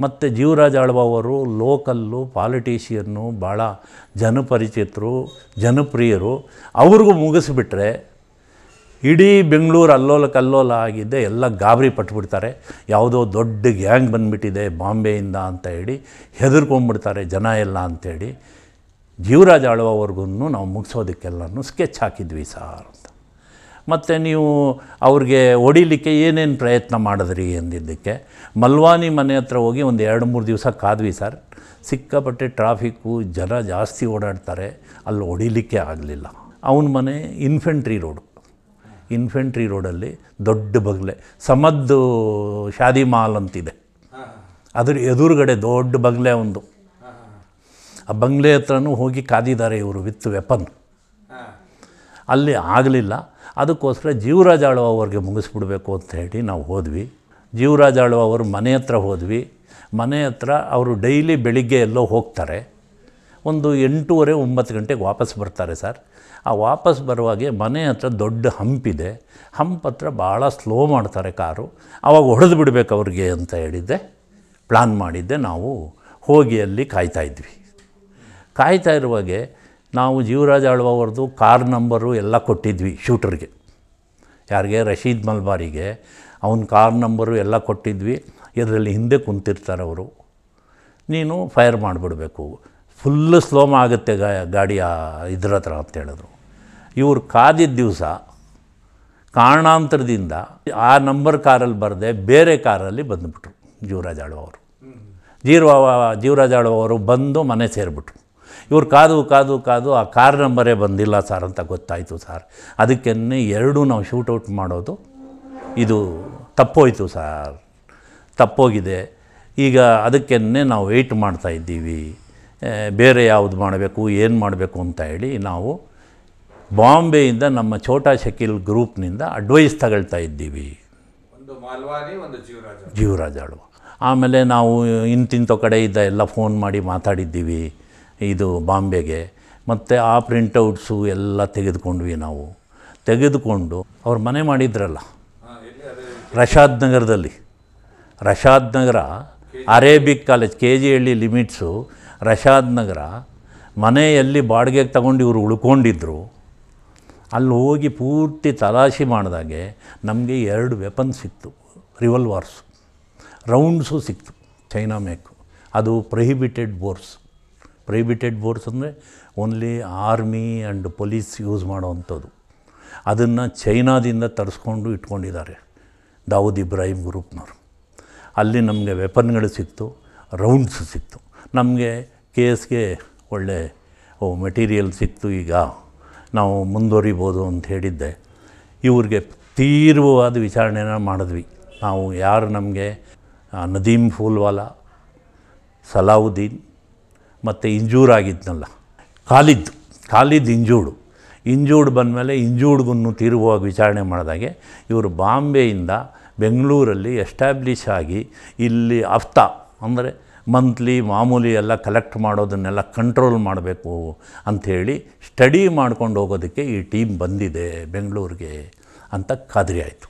ಮತ್ತು ಜೀವರಾಜ್ ಆಳ್ವ ಅವರು ಲೋಕಲ್ಲು ಪಾಲಿಟೀಷಿಯನ್ನು ಭಾಳ ಜನಪರಿಚಿತರು ಜನಪ್ರಿಯರು ಅವ್ರಿಗೂ ಮುಗಿಸ್ಬಿಟ್ರೆ ಇಡೀ ಬೆಂಗಳೂರು ಅಲ್ಲೋಲ ಕಲ್ಲೋಲ ಆಗಿದೆ ಎಲ್ಲ ಗಾಬರಿ ಪಟ್ಬಿಡ್ತಾರೆ ಯಾವುದೋ ದೊಡ್ಡ ಗ್ಯಾಂಗ್ ಬಂದುಬಿಟ್ಟಿದೆ ಬಾಂಬೆಯಿಂದ ಅಂತ ಹೇಳಿ ಹೆದರ್ಕೊಂಡ್ಬಿಡ್ತಾರೆ ಜನ ಎಲ್ಲ ಅಂಥೇಳಿ ಜೀವರಾಜ್ ಆಳ್ವವರೆಗೂ ನಾವು ಮುಗಿಸೋದಕ್ಕೆಲ್ಲನೂ ಸ್ಕೆಚ್ ಹಾಕಿದ್ವಿ ಸಾರ್ ಅಂತ ಮತ್ತು ನೀವು ಅವ್ರಿಗೆ ಹೊಡಿಲಿಕ್ಕೆ ಏನೇನು ಪ್ರಯತ್ನ ಮಾಡಿದ್ರಿ ಎಂದಿದ್ದಕ್ಕೆ ಮಲ್ವಾನಿ ಮನೆ ಹತ್ರ ಹೋಗಿ ಒಂದು ಎರಡು ಮೂರು ದಿವಸ ಕಾದ್ವಿ ಸರ್ ಸಿಕ್ಕಾಪಟ್ಟೆ ಟ್ರಾಫಿಕ್ಕು ಜನ ಜಾಸ್ತಿ ಓಡಾಡ್ತಾರೆ ಅಲ್ಲಿ ಹೊಡಿಲಿಕ್ಕೆ ಆಗಲಿಲ್ಲ ಅವನ ಮನೆ ಇನ್ಫೆಂಟ್ರಿ ರೋಡು ಇನ್ಫೆಂಟ್ರಿ ರೋಡಲ್ಲಿ ದೊಡ್ಡ ಬಗಲೆ ಸಮದ್ದು ಶಾದಿ ಮಾಲ್ ಅಂತಿದೆ ಅದ್ರ ಎದುರುಗಡೆ ದೊಡ್ಡ ಬಂಗ್ಲೆ ಒಂದು ಆ ಬಂಗ್ಲೆ ಹತ್ರನೂ ಹೋಗಿ ಕಾದಿದ್ದಾರೆ ಇವರು ವಿತ್ ವೆಪನ್ ಅಲ್ಲಿ ಆಗಲಿಲ್ಲ ಅದಕ್ಕೋಸ್ಕರ ಜೀವರಾಜ ಆಳುವ ಅವ್ರಿಗೆ ಮುಗಿಸ್ಬಿಡ್ಬೇಕು ಅಂತ ಹೇಳಿ ನಾವು ಹೋದ್ವಿ ಜೀವರಾಜ ಆಳುವ ಅವರು ಮನೆ ಹತ್ರ ಹೋದ್ವಿ ಮನೆ ಹತ್ರ ಅವರು ಡೈಲಿ ಬೆಳಿಗ್ಗೆ ಎಲ್ಲೋ ಹೋಗ್ತಾರೆ ಒಂದು ಎಂಟೂವರೆ ಒಂಬತ್ತು ಗಂಟೆಗೆ ವಾಪಸ್ ಬರ್ತಾರೆ ಸರ್ ಆ ವಾಪಸ್ ಬರುವಾಗೆ ಮನೆ ಹತ್ರ ದೊಡ್ಡ ಹಂಪಿದೆ ಹಂಪ್ ಹತ್ರ ಭಾಳ ಸ್ಲೋ ಮಾಡ್ತಾರೆ ಕಾರು ಆವಾಗ ಹೊಡೆದು ಬಿಡಬೇಕು ಅವ್ರಿಗೆ ಅಂತ ಹೇಳಿದ್ದೆ ಪ್ಲ್ಯಾನ್ ಮಾಡಿದ್ದೆ ನಾವು ಹೋಗಿ ಅಲ್ಲಿ ಕಾಯ್ತಾಯಿದ್ವಿ ಕಾಯ್ತಾ ಇರುವಾಗೆ ನಾವು ಜೀವರಾಜ್ ಆಳ್ವ ಅವ್ರದ್ದು ಕಾರ್ ನಂಬರು ಎಲ್ಲ ಕೊಟ್ಟಿದ್ವಿ ಶೂಟರ್ಗೆ ಯಾರಿಗೆ ರಶೀದ್ ಮಲ್ಬಾರಿಗೆ ಅವನ ಕಾರ್ ನಂಬರು ಎಲ್ಲ ಕೊಟ್ಟಿದ್ವಿ ಇದರಲ್ಲಿ ಹಿಂದೆ ಕುಂತಿರ್ತಾರೆ ಅವರು ನೀನು ಫೈರ್ ಮಾಡಿಬಿಡಬೇಕು ಫುಲ್ಲು ಸ್ಲೋಮ್ ಆಗುತ್ತೆ ಗಾಡಿಯ ಇದ್ರ ಹತ್ರ ಅಂತ ಹೇಳಿದ್ರು ಇವರು ಕಾದಿದ್ದ ದಿವಸ ಕಾರಣಾಂತರದಿಂದ ಆ ನಂಬರ್ ಕಾರಲ್ಲಿ ಬರದೆ ಬೇರೆ ಕಾರಲ್ಲಿ ಬಂದುಬಿಟ್ರು ಜೀವರಾಜ್ ಅವರು ಜೀವ ಜೀವರಾಜ್ ಅವರು ಬಂದು ಮನೆ ಸೇರಿಬಿಟ್ರು ಇವರು ಕಾದು ಕಾದು ಕಾದು ಆ ಕಾರ್ ನಂಬರೇ ಬಂದಿಲ್ಲ ಸರ್ ಅಂತ ಗೊತ್ತಾಯಿತು ಸರ್ ಅದಕ್ಕನ್ನೇ ಎರಡೂ ನಾವು ಶೂಟೌಟ್ ಮಾಡೋದು ಇದು ತಪ್ಪೋಯ್ತು ಸರ್ ತಪ್ಪೋಗಿದೆ ಈಗ ಅದಕ್ಕನ್ನೇ ನಾವು ವೆಯ್ಟ್ ಮಾಡ್ತಾಯಿದ್ದೀವಿ ಬೇರೆ ಯಾವುದು ಮಾಡಬೇಕು ಏನು ಮಾಡಬೇಕು ಅಂತ ಹೇಳಿ ನಾವು ಬಾಂಬೆಯಿಂದ ನಮ್ಮ ಛೋಟಾ ಶಕೀಲ್ ಗ್ರೂಪ್ನಿಂದ ಅಡ್ವೈಸ್ ತಗೊಳ್ತಾ ಇದ್ದೀವಿ ಒಂದು ಜೀವರಾಜ ಜೀವರಾಜಾಳು ಆಮೇಲೆ ನಾವು ಇಂತಿಂಥ ಇದ್ದ ಎಲ್ಲ ಫೋನ್ ಮಾಡಿ ಮಾತಾಡಿದ್ದೀವಿ ಇದು ಬಾಂಬೆಗೆ ಮತ್ತು ಆ ಪ್ರಿಂಟೌಟ್ಸು ಎಲ್ಲ ತೆಗೆದುಕೊಂಡ್ವಿ ನಾವು ತೆಗೆದುಕೊಂಡು ಅವ್ರು ಮನೆ ಮಾಡಿದ್ರಲ್ಲ ರಷಾದ್ ನಗರದಲ್ಲಿ Rashad Nagar Arabic college K G Halli limits Rashad Nagar ಮನೆಯಲ್ಲಿ ಬಾಡಿಗೆಗೆ ತಗೊಂಡು ಇವರು ಉಳ್ಕೊಂಡಿದ್ರು ಅಲ್ಲಿ ಹೋಗಿ ಪೂರ್ತಿ ತಲಾಶಿ ಮಾಡಿದಾಗೆ ನಮಗೆ ಎರಡು ವೆಪನ್ ಸಿಕ್ತು ರಿವಲ್ವಾರ್ಸ್ ರೌಂಡ್ಸು ಸಿಕ್ತು ಚೈನಾ ಮೇಕು ಅದು ಪ್ರೊಹಿಬಿಟೆಡ್ ಬೋರ್ಸ್ ಪ್ರೊಹಿಬಿಟೆಡ್ ಬೋರ್ಸ್ ಅಂದರೆ only army and police use ಮಾಡೋವಂಥದ್ದು ಅದನ್ನು ಚೈನಾದಿಂದ ತರಿಸ್ಕೊಂಡು ಇಟ್ಕೊಂಡಿದ್ದಾರೆ ದಾವೂದ್ ಇಬ್ರಾಹಿಂ ಗ್ರೂಪ್ನವರು ಅಲ್ಲಿ ನಮಗೆ ವೆಪನ್ಗಳು ಸಿಕ್ತು ರೌಂಡ್ಸ್ ಸಿಕ್ತು ನಮಗೆ ಕೇಸ್ಗೆ ಎಸ್ಗೆ ಒಳ್ಳೆ ಮೆಟೀರಿಯಲ್ ಸಿಕ್ತು ಈಗ ನಾವು ಮುಂದುವರಿಬೋದು ಅಂತ ಹೇಳಿದ್ದೆ ಇವ್ರಿಗೆ ತೀವ್ರವಾದ ವಿಚಾರಣೆನ ಮಾಡಿದ್ವಿ ನಾವು ಯಾರು ನಮಗೆ ನದೀಮ್ ಫೂಲ್ವಾಲಾ ಸಲಾವುದ್ದೀನ್ ಮತ್ತು ಇಂಜೂರ್ ಆಗಿದ್ನಲ್ಲ ಖಾಲಿದ್ ಖಾಲಿದ್ ಇಂಜೂಡು ಇಂಜೂಡ್ ಬಂದಮೇಲೆ ಇಂಜೂಡ್ಗೂ ತೀರ್ವವಾಗಿ ವಿಚಾರಣೆ ಮಾಡಿದಾಗೆ ಇವರು ಬಾಂಬೆಯಿಂದ ಬೆಂಗಳೂರಲ್ಲಿ ಎಸ್ಟಾಬ್ಲಿಷ್ ಆಗಿ ಇಲ್ಲಿ ಅಫ್ತಾ ಅಂದರೆ ಮಂತ್ಲಿ ಮಾಮೂಲಿ ಎಲ್ಲ ಕಲೆಕ್ಟ್ ಮಾಡೋದನ್ನೆಲ್ಲ ಕಂಟ್ರೋಲ್ ಮಾಡಬೇಕು ಅಂಥೇಳಿ ಸ್ಟಡಿ ಮಾಡ್ಕೊಂಡು ಹೋಗೋದಕ್ಕೆ ಈ ಟೀಮ್ ಬಂದಿದೆ ಬೆಂಗಳೂರಿಗೆ ಅಂತ ಖಾದ್ರಿ ಆಯಿತು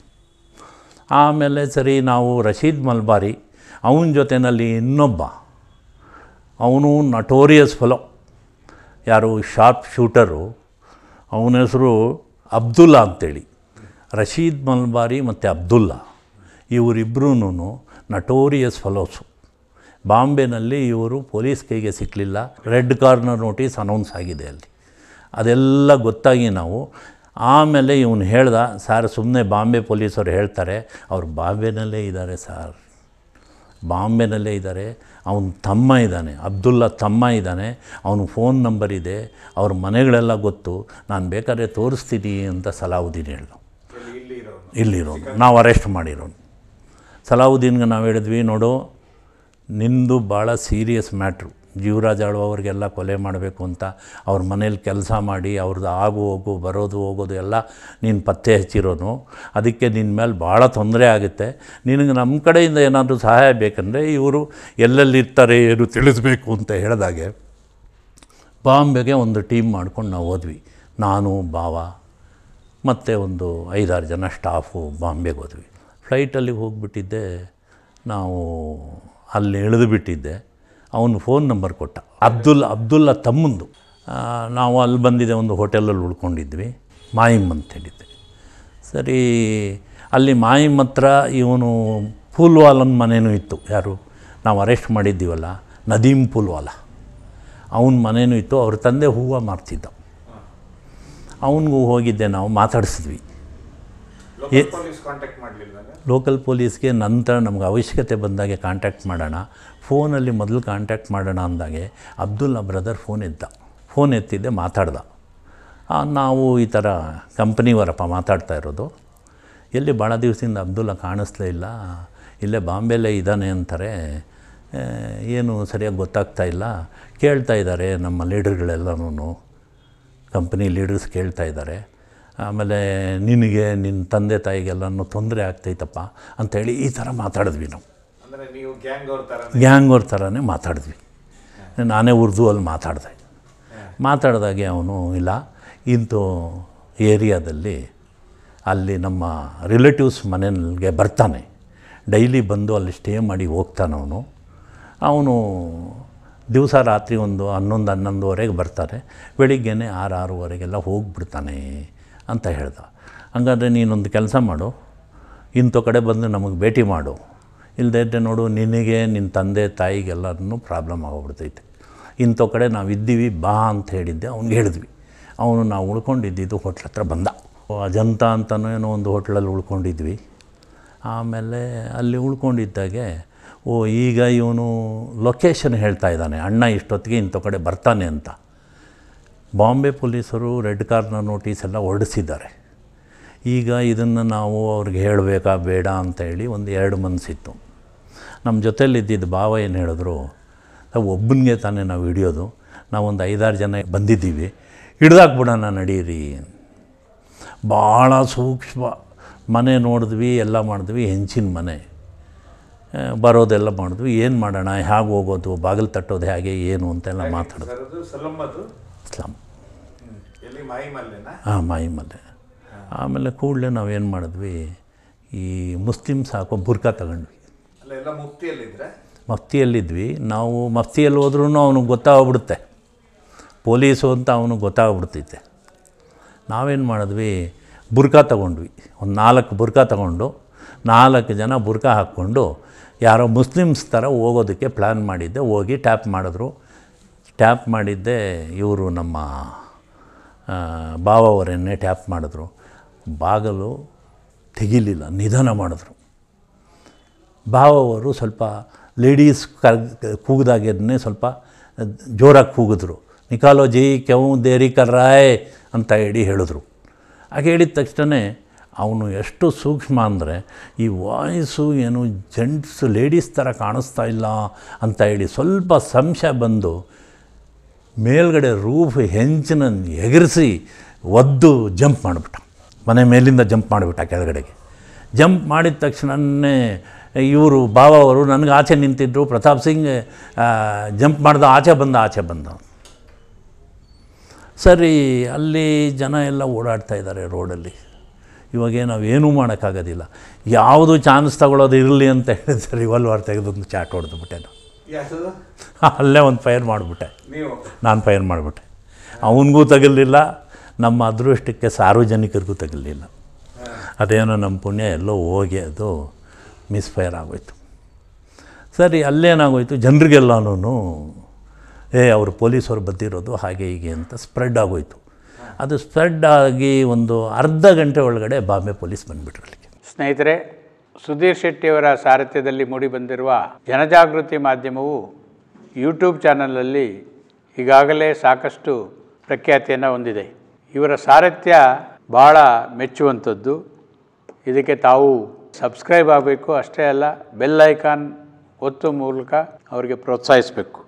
ಆಮೇಲೆ ಸರಿ ನಾವು ರಶೀದ್ ಮಲ್ಬಾರಿ ಅವನ ಜೊತೆಯಲ್ಲಿ ಇನ್ನೊಬ್ಬ ಅವನು ನಟೋರಿಯಸ್ ಫಲೋ ಯಾರು ಶಾರ್ಪ್ ಶೂಟರು ಅವನ ಹೆಸರು ಅಬ್ದುಲ್ಲಾ ಅಂತೇಳಿ ರಶೀದ್ ಮಲ್ಬಾರಿ ಮತ್ತು ಅಬ್ದುಲ್ಲಾ ಇವರಿಬ್ಬರೂ ನಟೋರಿಯಸ್ ಫಲೋಸು ಬಾಂಬೆನಲ್ಲಿ ಇವರು ಪೊಲೀಸ್ ಕೈಗೆ ಸಿಕ್ಕಲಿಲ್ಲ ರೆಡ್ ಕಾರ್ನರ್ ನೋಟಿಸ್ ಅನೌನ್ಸ್ ಆಗಿದೆ ಅಲ್ಲಿ ಅದೆಲ್ಲ ಗೊತ್ತಾಗಿ ನಾವು ಆಮೇಲೆ ಇವನು ಹೇಳ್ದ ಸಾರ್ ಸುಮ್ಮನೆ ಬಾಂಬೆ ಪೊಲೀಸವ್ರು ಹೇಳ್ತಾರೆ ಅವ್ರು ಬಾಂಬೆನಲ್ಲೇ ಇದ್ದಾರೆ ಸಾರ್ ಬಾಂಬೆನಲ್ಲೇ ಇದ್ದಾರೆ ಅವನ ತಮ್ಮ ಇದ್ದಾನೆ ಅಬ್ದುಲ್ಲಾ ತಮ್ಮ ಇದ್ದಾನೆ ಅವನ ಫೋನ್ ನಂಬರ್ ಇದೆ ಅವ್ರ ಮನೆಗಳೆಲ್ಲ ಗೊತ್ತು ನಾನು ಬೇಕಾದ್ರೆ ತೋರಿಸ್ತೀನಿ ಅಂತ ಸಲಾವುದ್ದೀನ್ ಹೇಳು ಇಲ್ಲಿರೋನು ನಾವು ಅರೆಸ್ಟ್ ಮಾಡಿರೋನು ಸಲಾವುದ್ದೀನ್ಗೆ ನಾವು ಹೇಳಿದ್ವಿ ನೋಡು ನಿಂದು ಭಾಳ ಸೀರಿಯಸ್ ಮ್ಯಾಟ್ರು ಜೀವರಾಜ್ ಅವ್ರಿಗೆಲ್ಲ ಕೊಲೆ ಮಾಡಬೇಕು ಅಂತ ಅವ್ರ ಮನೇಲಿ ಕೆಲಸ ಮಾಡಿ ಅವ್ರದ್ದು ಆಗು ಹೋಗು ಬರೋದು ಹೋಗೋದು ಎಲ್ಲ ನೀನು ಪತ್ತೆ ಹಚ್ಚಿರೋನು ಅದಕ್ಕೆ ನಿನ್ನ ಮೇಲೆ ಭಾಳ ತೊಂದರೆ ಆಗುತ್ತೆ ನಿನಗೆ ನಮ್ಮ ಕಡೆಯಿಂದ ಏನಾದರೂ ಸಹಾಯ ಬೇಕಂದರೆ ಇವರು ಎಲ್ಲೆಲ್ಲಿರ್ತಾರೆ ಏನು ತಿಳಿಸ್ಬೇಕು ಅಂತ ಹೇಳಿದಾಗೆ ಬಾಂಬೆಗೆ ಒಂದು ಟೀಮ್ ಮಾಡ್ಕೊಂಡು ನಾವು ಹೋದ್ವಿ ನಾನು ಭಾವ ಮತ್ತು ಒಂದು ಐದಾರು ಜನ ಸ್ಟಾಫು ಬಾಂಬೆಗೆ ಹೋದ್ವಿ ಫ್ಲೈಟಲ್ಲಿ ಹೋಗಿಬಿಟ್ಟಿದ್ದೆ ನಾವು ಅಲ್ಲಿ ಇಳಿದು ಬಿಟ್ಟಿದ್ದೆ ಅವನು ಫೋನ್ ನಂಬರ್ ಕೊಟ್ಟ ಅಬ್ದುಲ್ ಅಬ್ದುಲ್ಲ ತಮ್ಮಂದು ನಾವು ಅಲ್ಲಿ ಬಂದಿದ್ದೆ ಒಂದು ಹೋಟೆಲಲ್ಲಿ ಉಳ್ಕೊಂಡಿದ್ವಿ ಮಾಯಿಮ್ ಅಂತ ಹೇಳಿದ್ದೆ ಸರಿ ಅಲ್ಲಿ ಮಾಯಿಮ್ ಹತ್ರ ಇವನು ಪೂಲ್ವಾಲನ ಮನೆಯೂ ಇತ್ತು ಯಾರು ನಾವು ಅರೆಸ್ಟ್ ಮಾಡಿದ್ದೀವಲ್ಲ ನದೀಮ್ ಪೂಲ್ವಾಲ ಅವನ ಮನೆಯೂ ಇತ್ತು ಅವ್ರ ತಂದೆ ಹೂವು ಮಾರ್ತಿದ್ದ ಅವನಿಗೂ ಹೋಗಿದ್ದೆ ನಾವು ಮಾತಾಡಿಸಿದ್ವಿ ಲೋಕಲ್ ಪೊಲೀಸ್ಗೆ ನಂತರ ನಮಗೆ ಅವಶ್ಯಕತೆ ಬಂದಾಗೆ ಕಾಂಟ್ಯಾಕ್ಟ್ ಮಾಡೋಣ ಫೋನಲ್ಲಿ ಮೊದಲು ಕಾಂಟ್ಯಾಕ್ಟ್ ಮಾಡೋಣ ಅಂದಾಗೆ ಅಬ್ದುಲ್ಲಾ ಬ್ರದರ್ ಫೋನ್ ಎದ್ದ ಫೋನ್ ಎತ್ತಿದ್ದೆ ಮಾತಾಡ್ದ ನಾವು ಈ ಥರ ಕಂಪ್ನಿವರಪ್ಪ ಮಾತಾಡ್ತಾ ಇರೋದು ಎಲ್ಲಿ ಭಾಳ ದಿವಸದಿಂದ ಅಬ್ದುಲ್ಲಾ ಕಾಣಿಸ್ಲೇ ಇಲ್ಲ ಇಲ್ಲೇ ಬಾಂಬೆಲೇ ಇದ್ದಾನೆ ಅಂತಾರೆ ಏನು ಸರಿಯಾಗಿ ಗೊತ್ತಾಗ್ತಾ ಇಲ್ಲ ಕೇಳ್ತಾ ಇದ್ದಾರೆ ನಮ್ಮ ಲೀಡರ್ಗಳೆಲ್ಲನೂ ಕಂಪ್ನಿ ಲೀಡರ್ಸ್ ಕೇಳ್ತಾ ಇದ್ದಾರೆ ಆಮೇಲೆ ನಿನಗೆ ನಿನ್ನ ತಂದೆ ತಾಯಿಗೆಲ್ಲನೂ ತೊಂದರೆ ಆಗ್ತೈತಪ್ಪ ಅಂಥೇಳಿ ಈ ಥರ ಮಾತಾಡಿದ್ವಿ ನಾವು ಗ್ಯಾಂಗ್ ಅವ್ರ ಥರನೇ ಮಾತಾಡಿದ್ವಿ ನಾನೇ ಉರ್ದು ಅಲ್ಲಿ ಮಾತಾಡಿದೆ ಮಾತಾಡಿದಾಗೆ ಅವನು ಇಲ್ಲ ಇಂಥ ಏರಿಯಾದಲ್ಲಿ ಅಲ್ಲಿ ನಮ್ಮ ರಿಲೇಟಿವ್ಸ್ ಮನೆಗೆ ಬರ್ತಾನೆ ಡೈಲಿ ಬಂದು ಅಲ್ಲಿ ಸ್ಟೇ ಮಾಡಿ ಹೋಗ್ತಾನೆ ಅವನು ಅವನು ದಿವಸ ರಾತ್ರಿ ಒಂದು ಹನ್ನೊಂದು ಹನ್ನೊಂದುವರೆಗೆ ಬರ್ತಾರೆ ಬೆಳಿಗ್ಗೆ ಆರು ಆರೂವರೆಗೆಲ್ಲ ಹೋಗಿಬಿಡ್ತಾನೆ ಅಂತ ಹೇಳ್ದ ಹಂಗಾದರೆ ನೀನೊಂದು ಕೆಲಸ ಮಾಡು ಇಂಥ ಕಡೆ ಬಂದು ನಮಗೆ ಭೇಟಿ ಮಾಡು ಇಲ್ಲದೇ ಇದ್ದರೆ ನೋಡು ನಿನಗೆ ನಿನ್ನ ತಂದೆ ತಾಯಿಗೆಲ್ಲರೂ ಪ್ರಾಬ್ಲಮ್ ಆಗೋಗ್ಬಿಡ್ತೈತೆ ಇಂಥ ಕಡೆ ನಾವು ಇದ್ದೀವಿ ಬಾ ಅಂತ ಹೇಳಿದ್ದೆ ಅವ್ನಿಗೆ ಹೇಳಿದ್ವಿ ಅವನು ನಾವು ಉಳ್ಕೊಂಡಿದ್ದಿದ್ದು ಹೋಟ್ಲ್ ಹತ್ರ ಬಂದ ಅಜಂತ ಅಂತಲೂ ಏನೋ ಒಂದು ಹೋಟ್ಲಲ್ಲಿ ಉಳ್ಕೊಂಡಿದ್ವಿ ಆಮೇಲೆ ಅಲ್ಲಿ ಉಳ್ಕೊಂಡಿದ್ದಾಗೆ ಓ ಈಗ ಇವನು ಲೊಕೇಶನ್ ಹೇಳ್ತಾ ಇದ್ದಾನೆ ಅಣ್ಣ ಇಷ್ಟೊತ್ತಿಗೆ ಇಂಥ ಕಡೆ ಬರ್ತಾನೆ ಅಂತ ಬಾಂಬೆ ಪೊಲೀಸರು ರೆಡ್ ಕಾರ್ನರ್ ನೋಟಿಸ್ ಎಲ್ಲ ಹೊರಡಿಸಿದ್ದಾರೆ ಈಗ ಇದನ್ನು ನಾವು ಅವ್ರಿಗೆ ಹೇಳಬೇಕಾ ಬೇಡ ಅಂತ ಹೇಳಿ ಒಂದು ಎರಡು ಮನಸ್ಸಿತ್ತು ನಮ್ಮ ಇದ್ದಿದ್ದ ಭಾವ ಏನು ಹೇಳಿದ್ರು ನಾವು ಒಬ್ಬನಿಗೆ ತಾನೇ ನಾವು ಹಿಡಿಯೋದು ನಾವೊಂದು ಐದಾರು ಜನ ಬಂದಿದ್ದೀವಿ ಹಿಡ್ದಾಕ್ಬಿಡೋಣ ನಡೀರಿ ಭಾಳ ಸೂಕ್ಷ್ಮ ಮನೆ ನೋಡಿದ್ವಿ ಎಲ್ಲ ಮಾಡಿದ್ವಿ ಹೆಂಚಿನ ಮನೆ ಬರೋದೆಲ್ಲ ಮಾಡಿದ್ವಿ ಏನು ಮಾಡೋಣ ಹೇಗೆ ಹೋಗೋದು ಬಾಗಿಲು ತಟ್ಟೋದು ಹೇಗೆ ಏನು ಅಂತೆಲ್ಲ ಮಾತಾಡೋದು ಸ್ಲಮ್ ಹಾಂ ಮಾಯಿಮಲ್ಲೆ ಆಮೇಲೆ ಕೂಡಲೇ ನಾವೇನು ಮಾಡಿದ್ವಿ ಈ ಮುಸ್ಲಿಮ್ಸ್ ಹಾಕೋ ಬುರ್ಕಾ ತಗೊಂಡ್ವಿ ಮಫ್ತಿಯಲ್ಲಿದ್ವಿ ನಾವು ಮಫ್ತಿಯಲ್ಲಿ ಹೋದ್ರೂ ಅವನಿಗೆ ಗೊತ್ತಾಗ್ಬಿಡುತ್ತೆ ಪೊಲೀಸು ಅಂತ ಅವನಿಗೆ ಗೊತ್ತಾಗ್ಬಿಡ್ತೈತೆ ನಾವೇನು ಮಾಡಿದ್ವಿ ಬುರ್ಕಾ ತಗೊಂಡ್ವಿ ಒಂದು ನಾಲ್ಕು ಬುರ್ಕಾ ತಗೊಂಡು ನಾಲ್ಕು ಜನ ಬುರ್ಕಾ ಹಾಕ್ಕೊಂಡು ಯಾರೋ ಮುಸ್ಲಿಮ್ಸ್ ಥರ ಹೋಗೋದಕ್ಕೆ ಪ್ಲ್ಯಾನ್ ಮಾಡಿದ್ದೆ ಹೋಗಿ ಟ್ಯಾಪ್ ಮಾಡಿದ್ರು ಟ್ಯಾಪ್ ಮಾಡಿದ್ದೆ ಇವರು ನಮ್ಮ ಬಾವ ಅವರನ್ನೇ ಟ್ಯಾಪ್ ಮಾಡಿದ್ರು ಬಾಗಲು ತೆಗಿಲಿಲ್ಲ ನಿಧನ ಮಾಡಿದ್ರು ಬಾವ ಅವರು ಸ್ವಲ್ಪ ಲೇಡೀಸ್ ಕೂಗ್ದಾಗೆ ಸ್ವಲ್ಪ ಜೋರಾಗಿ ಕೂಗಿದ್ರು ನಿಕಾಲೋಜಿ ಕೆವು ದೇರಿ ಕರ್ರಾಯ್ ಅಂತ ಹೇಳಿ ಹೇಳಿದ್ರು ಹಾಗೆ ಹೇಳಿದ ತಕ್ಷಣ ಅವನು ಎಷ್ಟು ಸೂಕ್ಷ್ಮ ಅಂದರೆ ಈ ವಾಯ್ಸು ಏನು ಜೆಂಟ್ಸ್ ಲೇಡೀಸ್ ಥರ ಕಾಣಿಸ್ತಾ ಇಲ್ಲ ಅಂತ ಹೇಳಿ ಸ್ವಲ್ಪ ಸಂಶಯ ಬಂದು ಮೇಲ್ಗಡೆ ರೂಫ್ ಹೆಂಚಿನ ಎಗರಿಸಿ ಒದ್ದು ಜಂಪ್ ಮಾಡಿಬಿಟ್ಟ ಮನೆ ಮೇಲಿಂದ ಜಂಪ್ ಮಾಡಿಬಿಟ್ಟ ಕೆಳಗಡೆಗೆ ಜಂಪ್ ಮಾಡಿದ ತಕ್ಷಣವೇ ಇವರು ಬಾವ ಅವರು ನನಗೆ ಆಚೆ ನಿಂತಿದ್ದರು ಪ್ರತಾಪ್ ಸಿಂಗ್ ಜಂಪ್ ಮಾಡ್ದ ಆಚೆ ಬಂದ ಆಚೆ ಬಂದ ಸರಿ ಅಲ್ಲಿ ಜನ ಎಲ್ಲ ಓಡಾಡ್ತಾ ಇದ್ದಾರೆ ರೋಡಲ್ಲಿ ಇವಾಗ ಏನೂ ಮಾಡೋಕ್ಕಾಗೋದಿಲ್ಲ ಯಾವುದು ಚಾನ್ಸ್ ತಗೊಳ್ಳೋದು ಇರಲಿ ಅಂತ ಹೇಳಿದ್ರೆ ರಿವಾಲ್ವರ್ ತೆಗೆದು ಚಾಟ್ ಹೊಡೆದು ಬಿಟ್ಟೆ ಅಲ್ಲೇ ಒಂದು ಫೈರ್ ಮಾಡಿಬಿಟ್ಟೆ ನಾನು ಫೈರ್ ಮಾಡಿಬಿಟ್ಟೆ ಅವನಿಗೂ ತಗಲಿಲ್ಲ ನಮ್ಮ ಅದೃಷ್ಟಕ್ಕೆ ಸಾರ್ವಜನಿಕರಿಗೂ ತಗಲಿಲ್ಲ ಅದೇನೋ ನಮ್ಮ ಪುಣ್ಯ ಎಲ್ಲೋ ಹೋಗಿ ಅದು ಮಿಸ್ ಫೈರ್ ಆಗೋಯ್ತು ಸರಿ ಅಲ್ಲೇನಾಗೋಯ್ತು ಜನರಿಗೆಲ್ಲನೂ ಏ ಅವರು ಪೊಲೀಸವ್ರು ಬದ್ದಿರೋದು ಹಾಗೆ ಹೀಗೆ ಅಂತ ಸ್ಪ್ರೆಡ್ ಆಗೋಯ್ತು ಅದು ಸ್ಪ್ರೆಡ್ ಆಗಿ ಒಂದು ಅರ್ಧ ಗಂಟೆ ಒಳಗಡೆ ಬಾಂಬೆ ಪೊಲೀಸ್ ಬಂದುಬಿಟ್ರು ಸ್ನೇಹಿತರೆ ಸುಧೀರ್ ಶೆಟ್ಟಿಯವರ ಸಾರಥ್ಯದಲ್ಲಿ ಮೂಡಿಬಂದಿರುವ ಜನಜಾಗೃತಿ ಮಾಧ್ಯಮವು ಯೂಟ್ಯೂಬ್ ಚಾನಲಲ್ಲಿ ಈಗಾಗಲೇ ಸಾಕಷ್ಟು ಪ್ರಖ್ಯಾತಿಯನ್ನು ಹೊಂದಿದೆ ಇವರ ಸಾರಥ್ಯ ಬಹಳ ಮೆಚ್ಚುವಂಥದ್ದು ಇದಕ್ಕೆ ತಾವು ಸಬ್ಸ್ಕ್ರೈಬ್ ಆಗಬೇಕು ಅಷ್ಟೇ ಅಲ್ಲ ಬೆಲ್ ಐಕಾನ್ ಒತ್ತು ಮೂಲಕ ಅವರಿಗೆ ಪ್ರೋತ್ಸಾಹಿಸಬೇಕು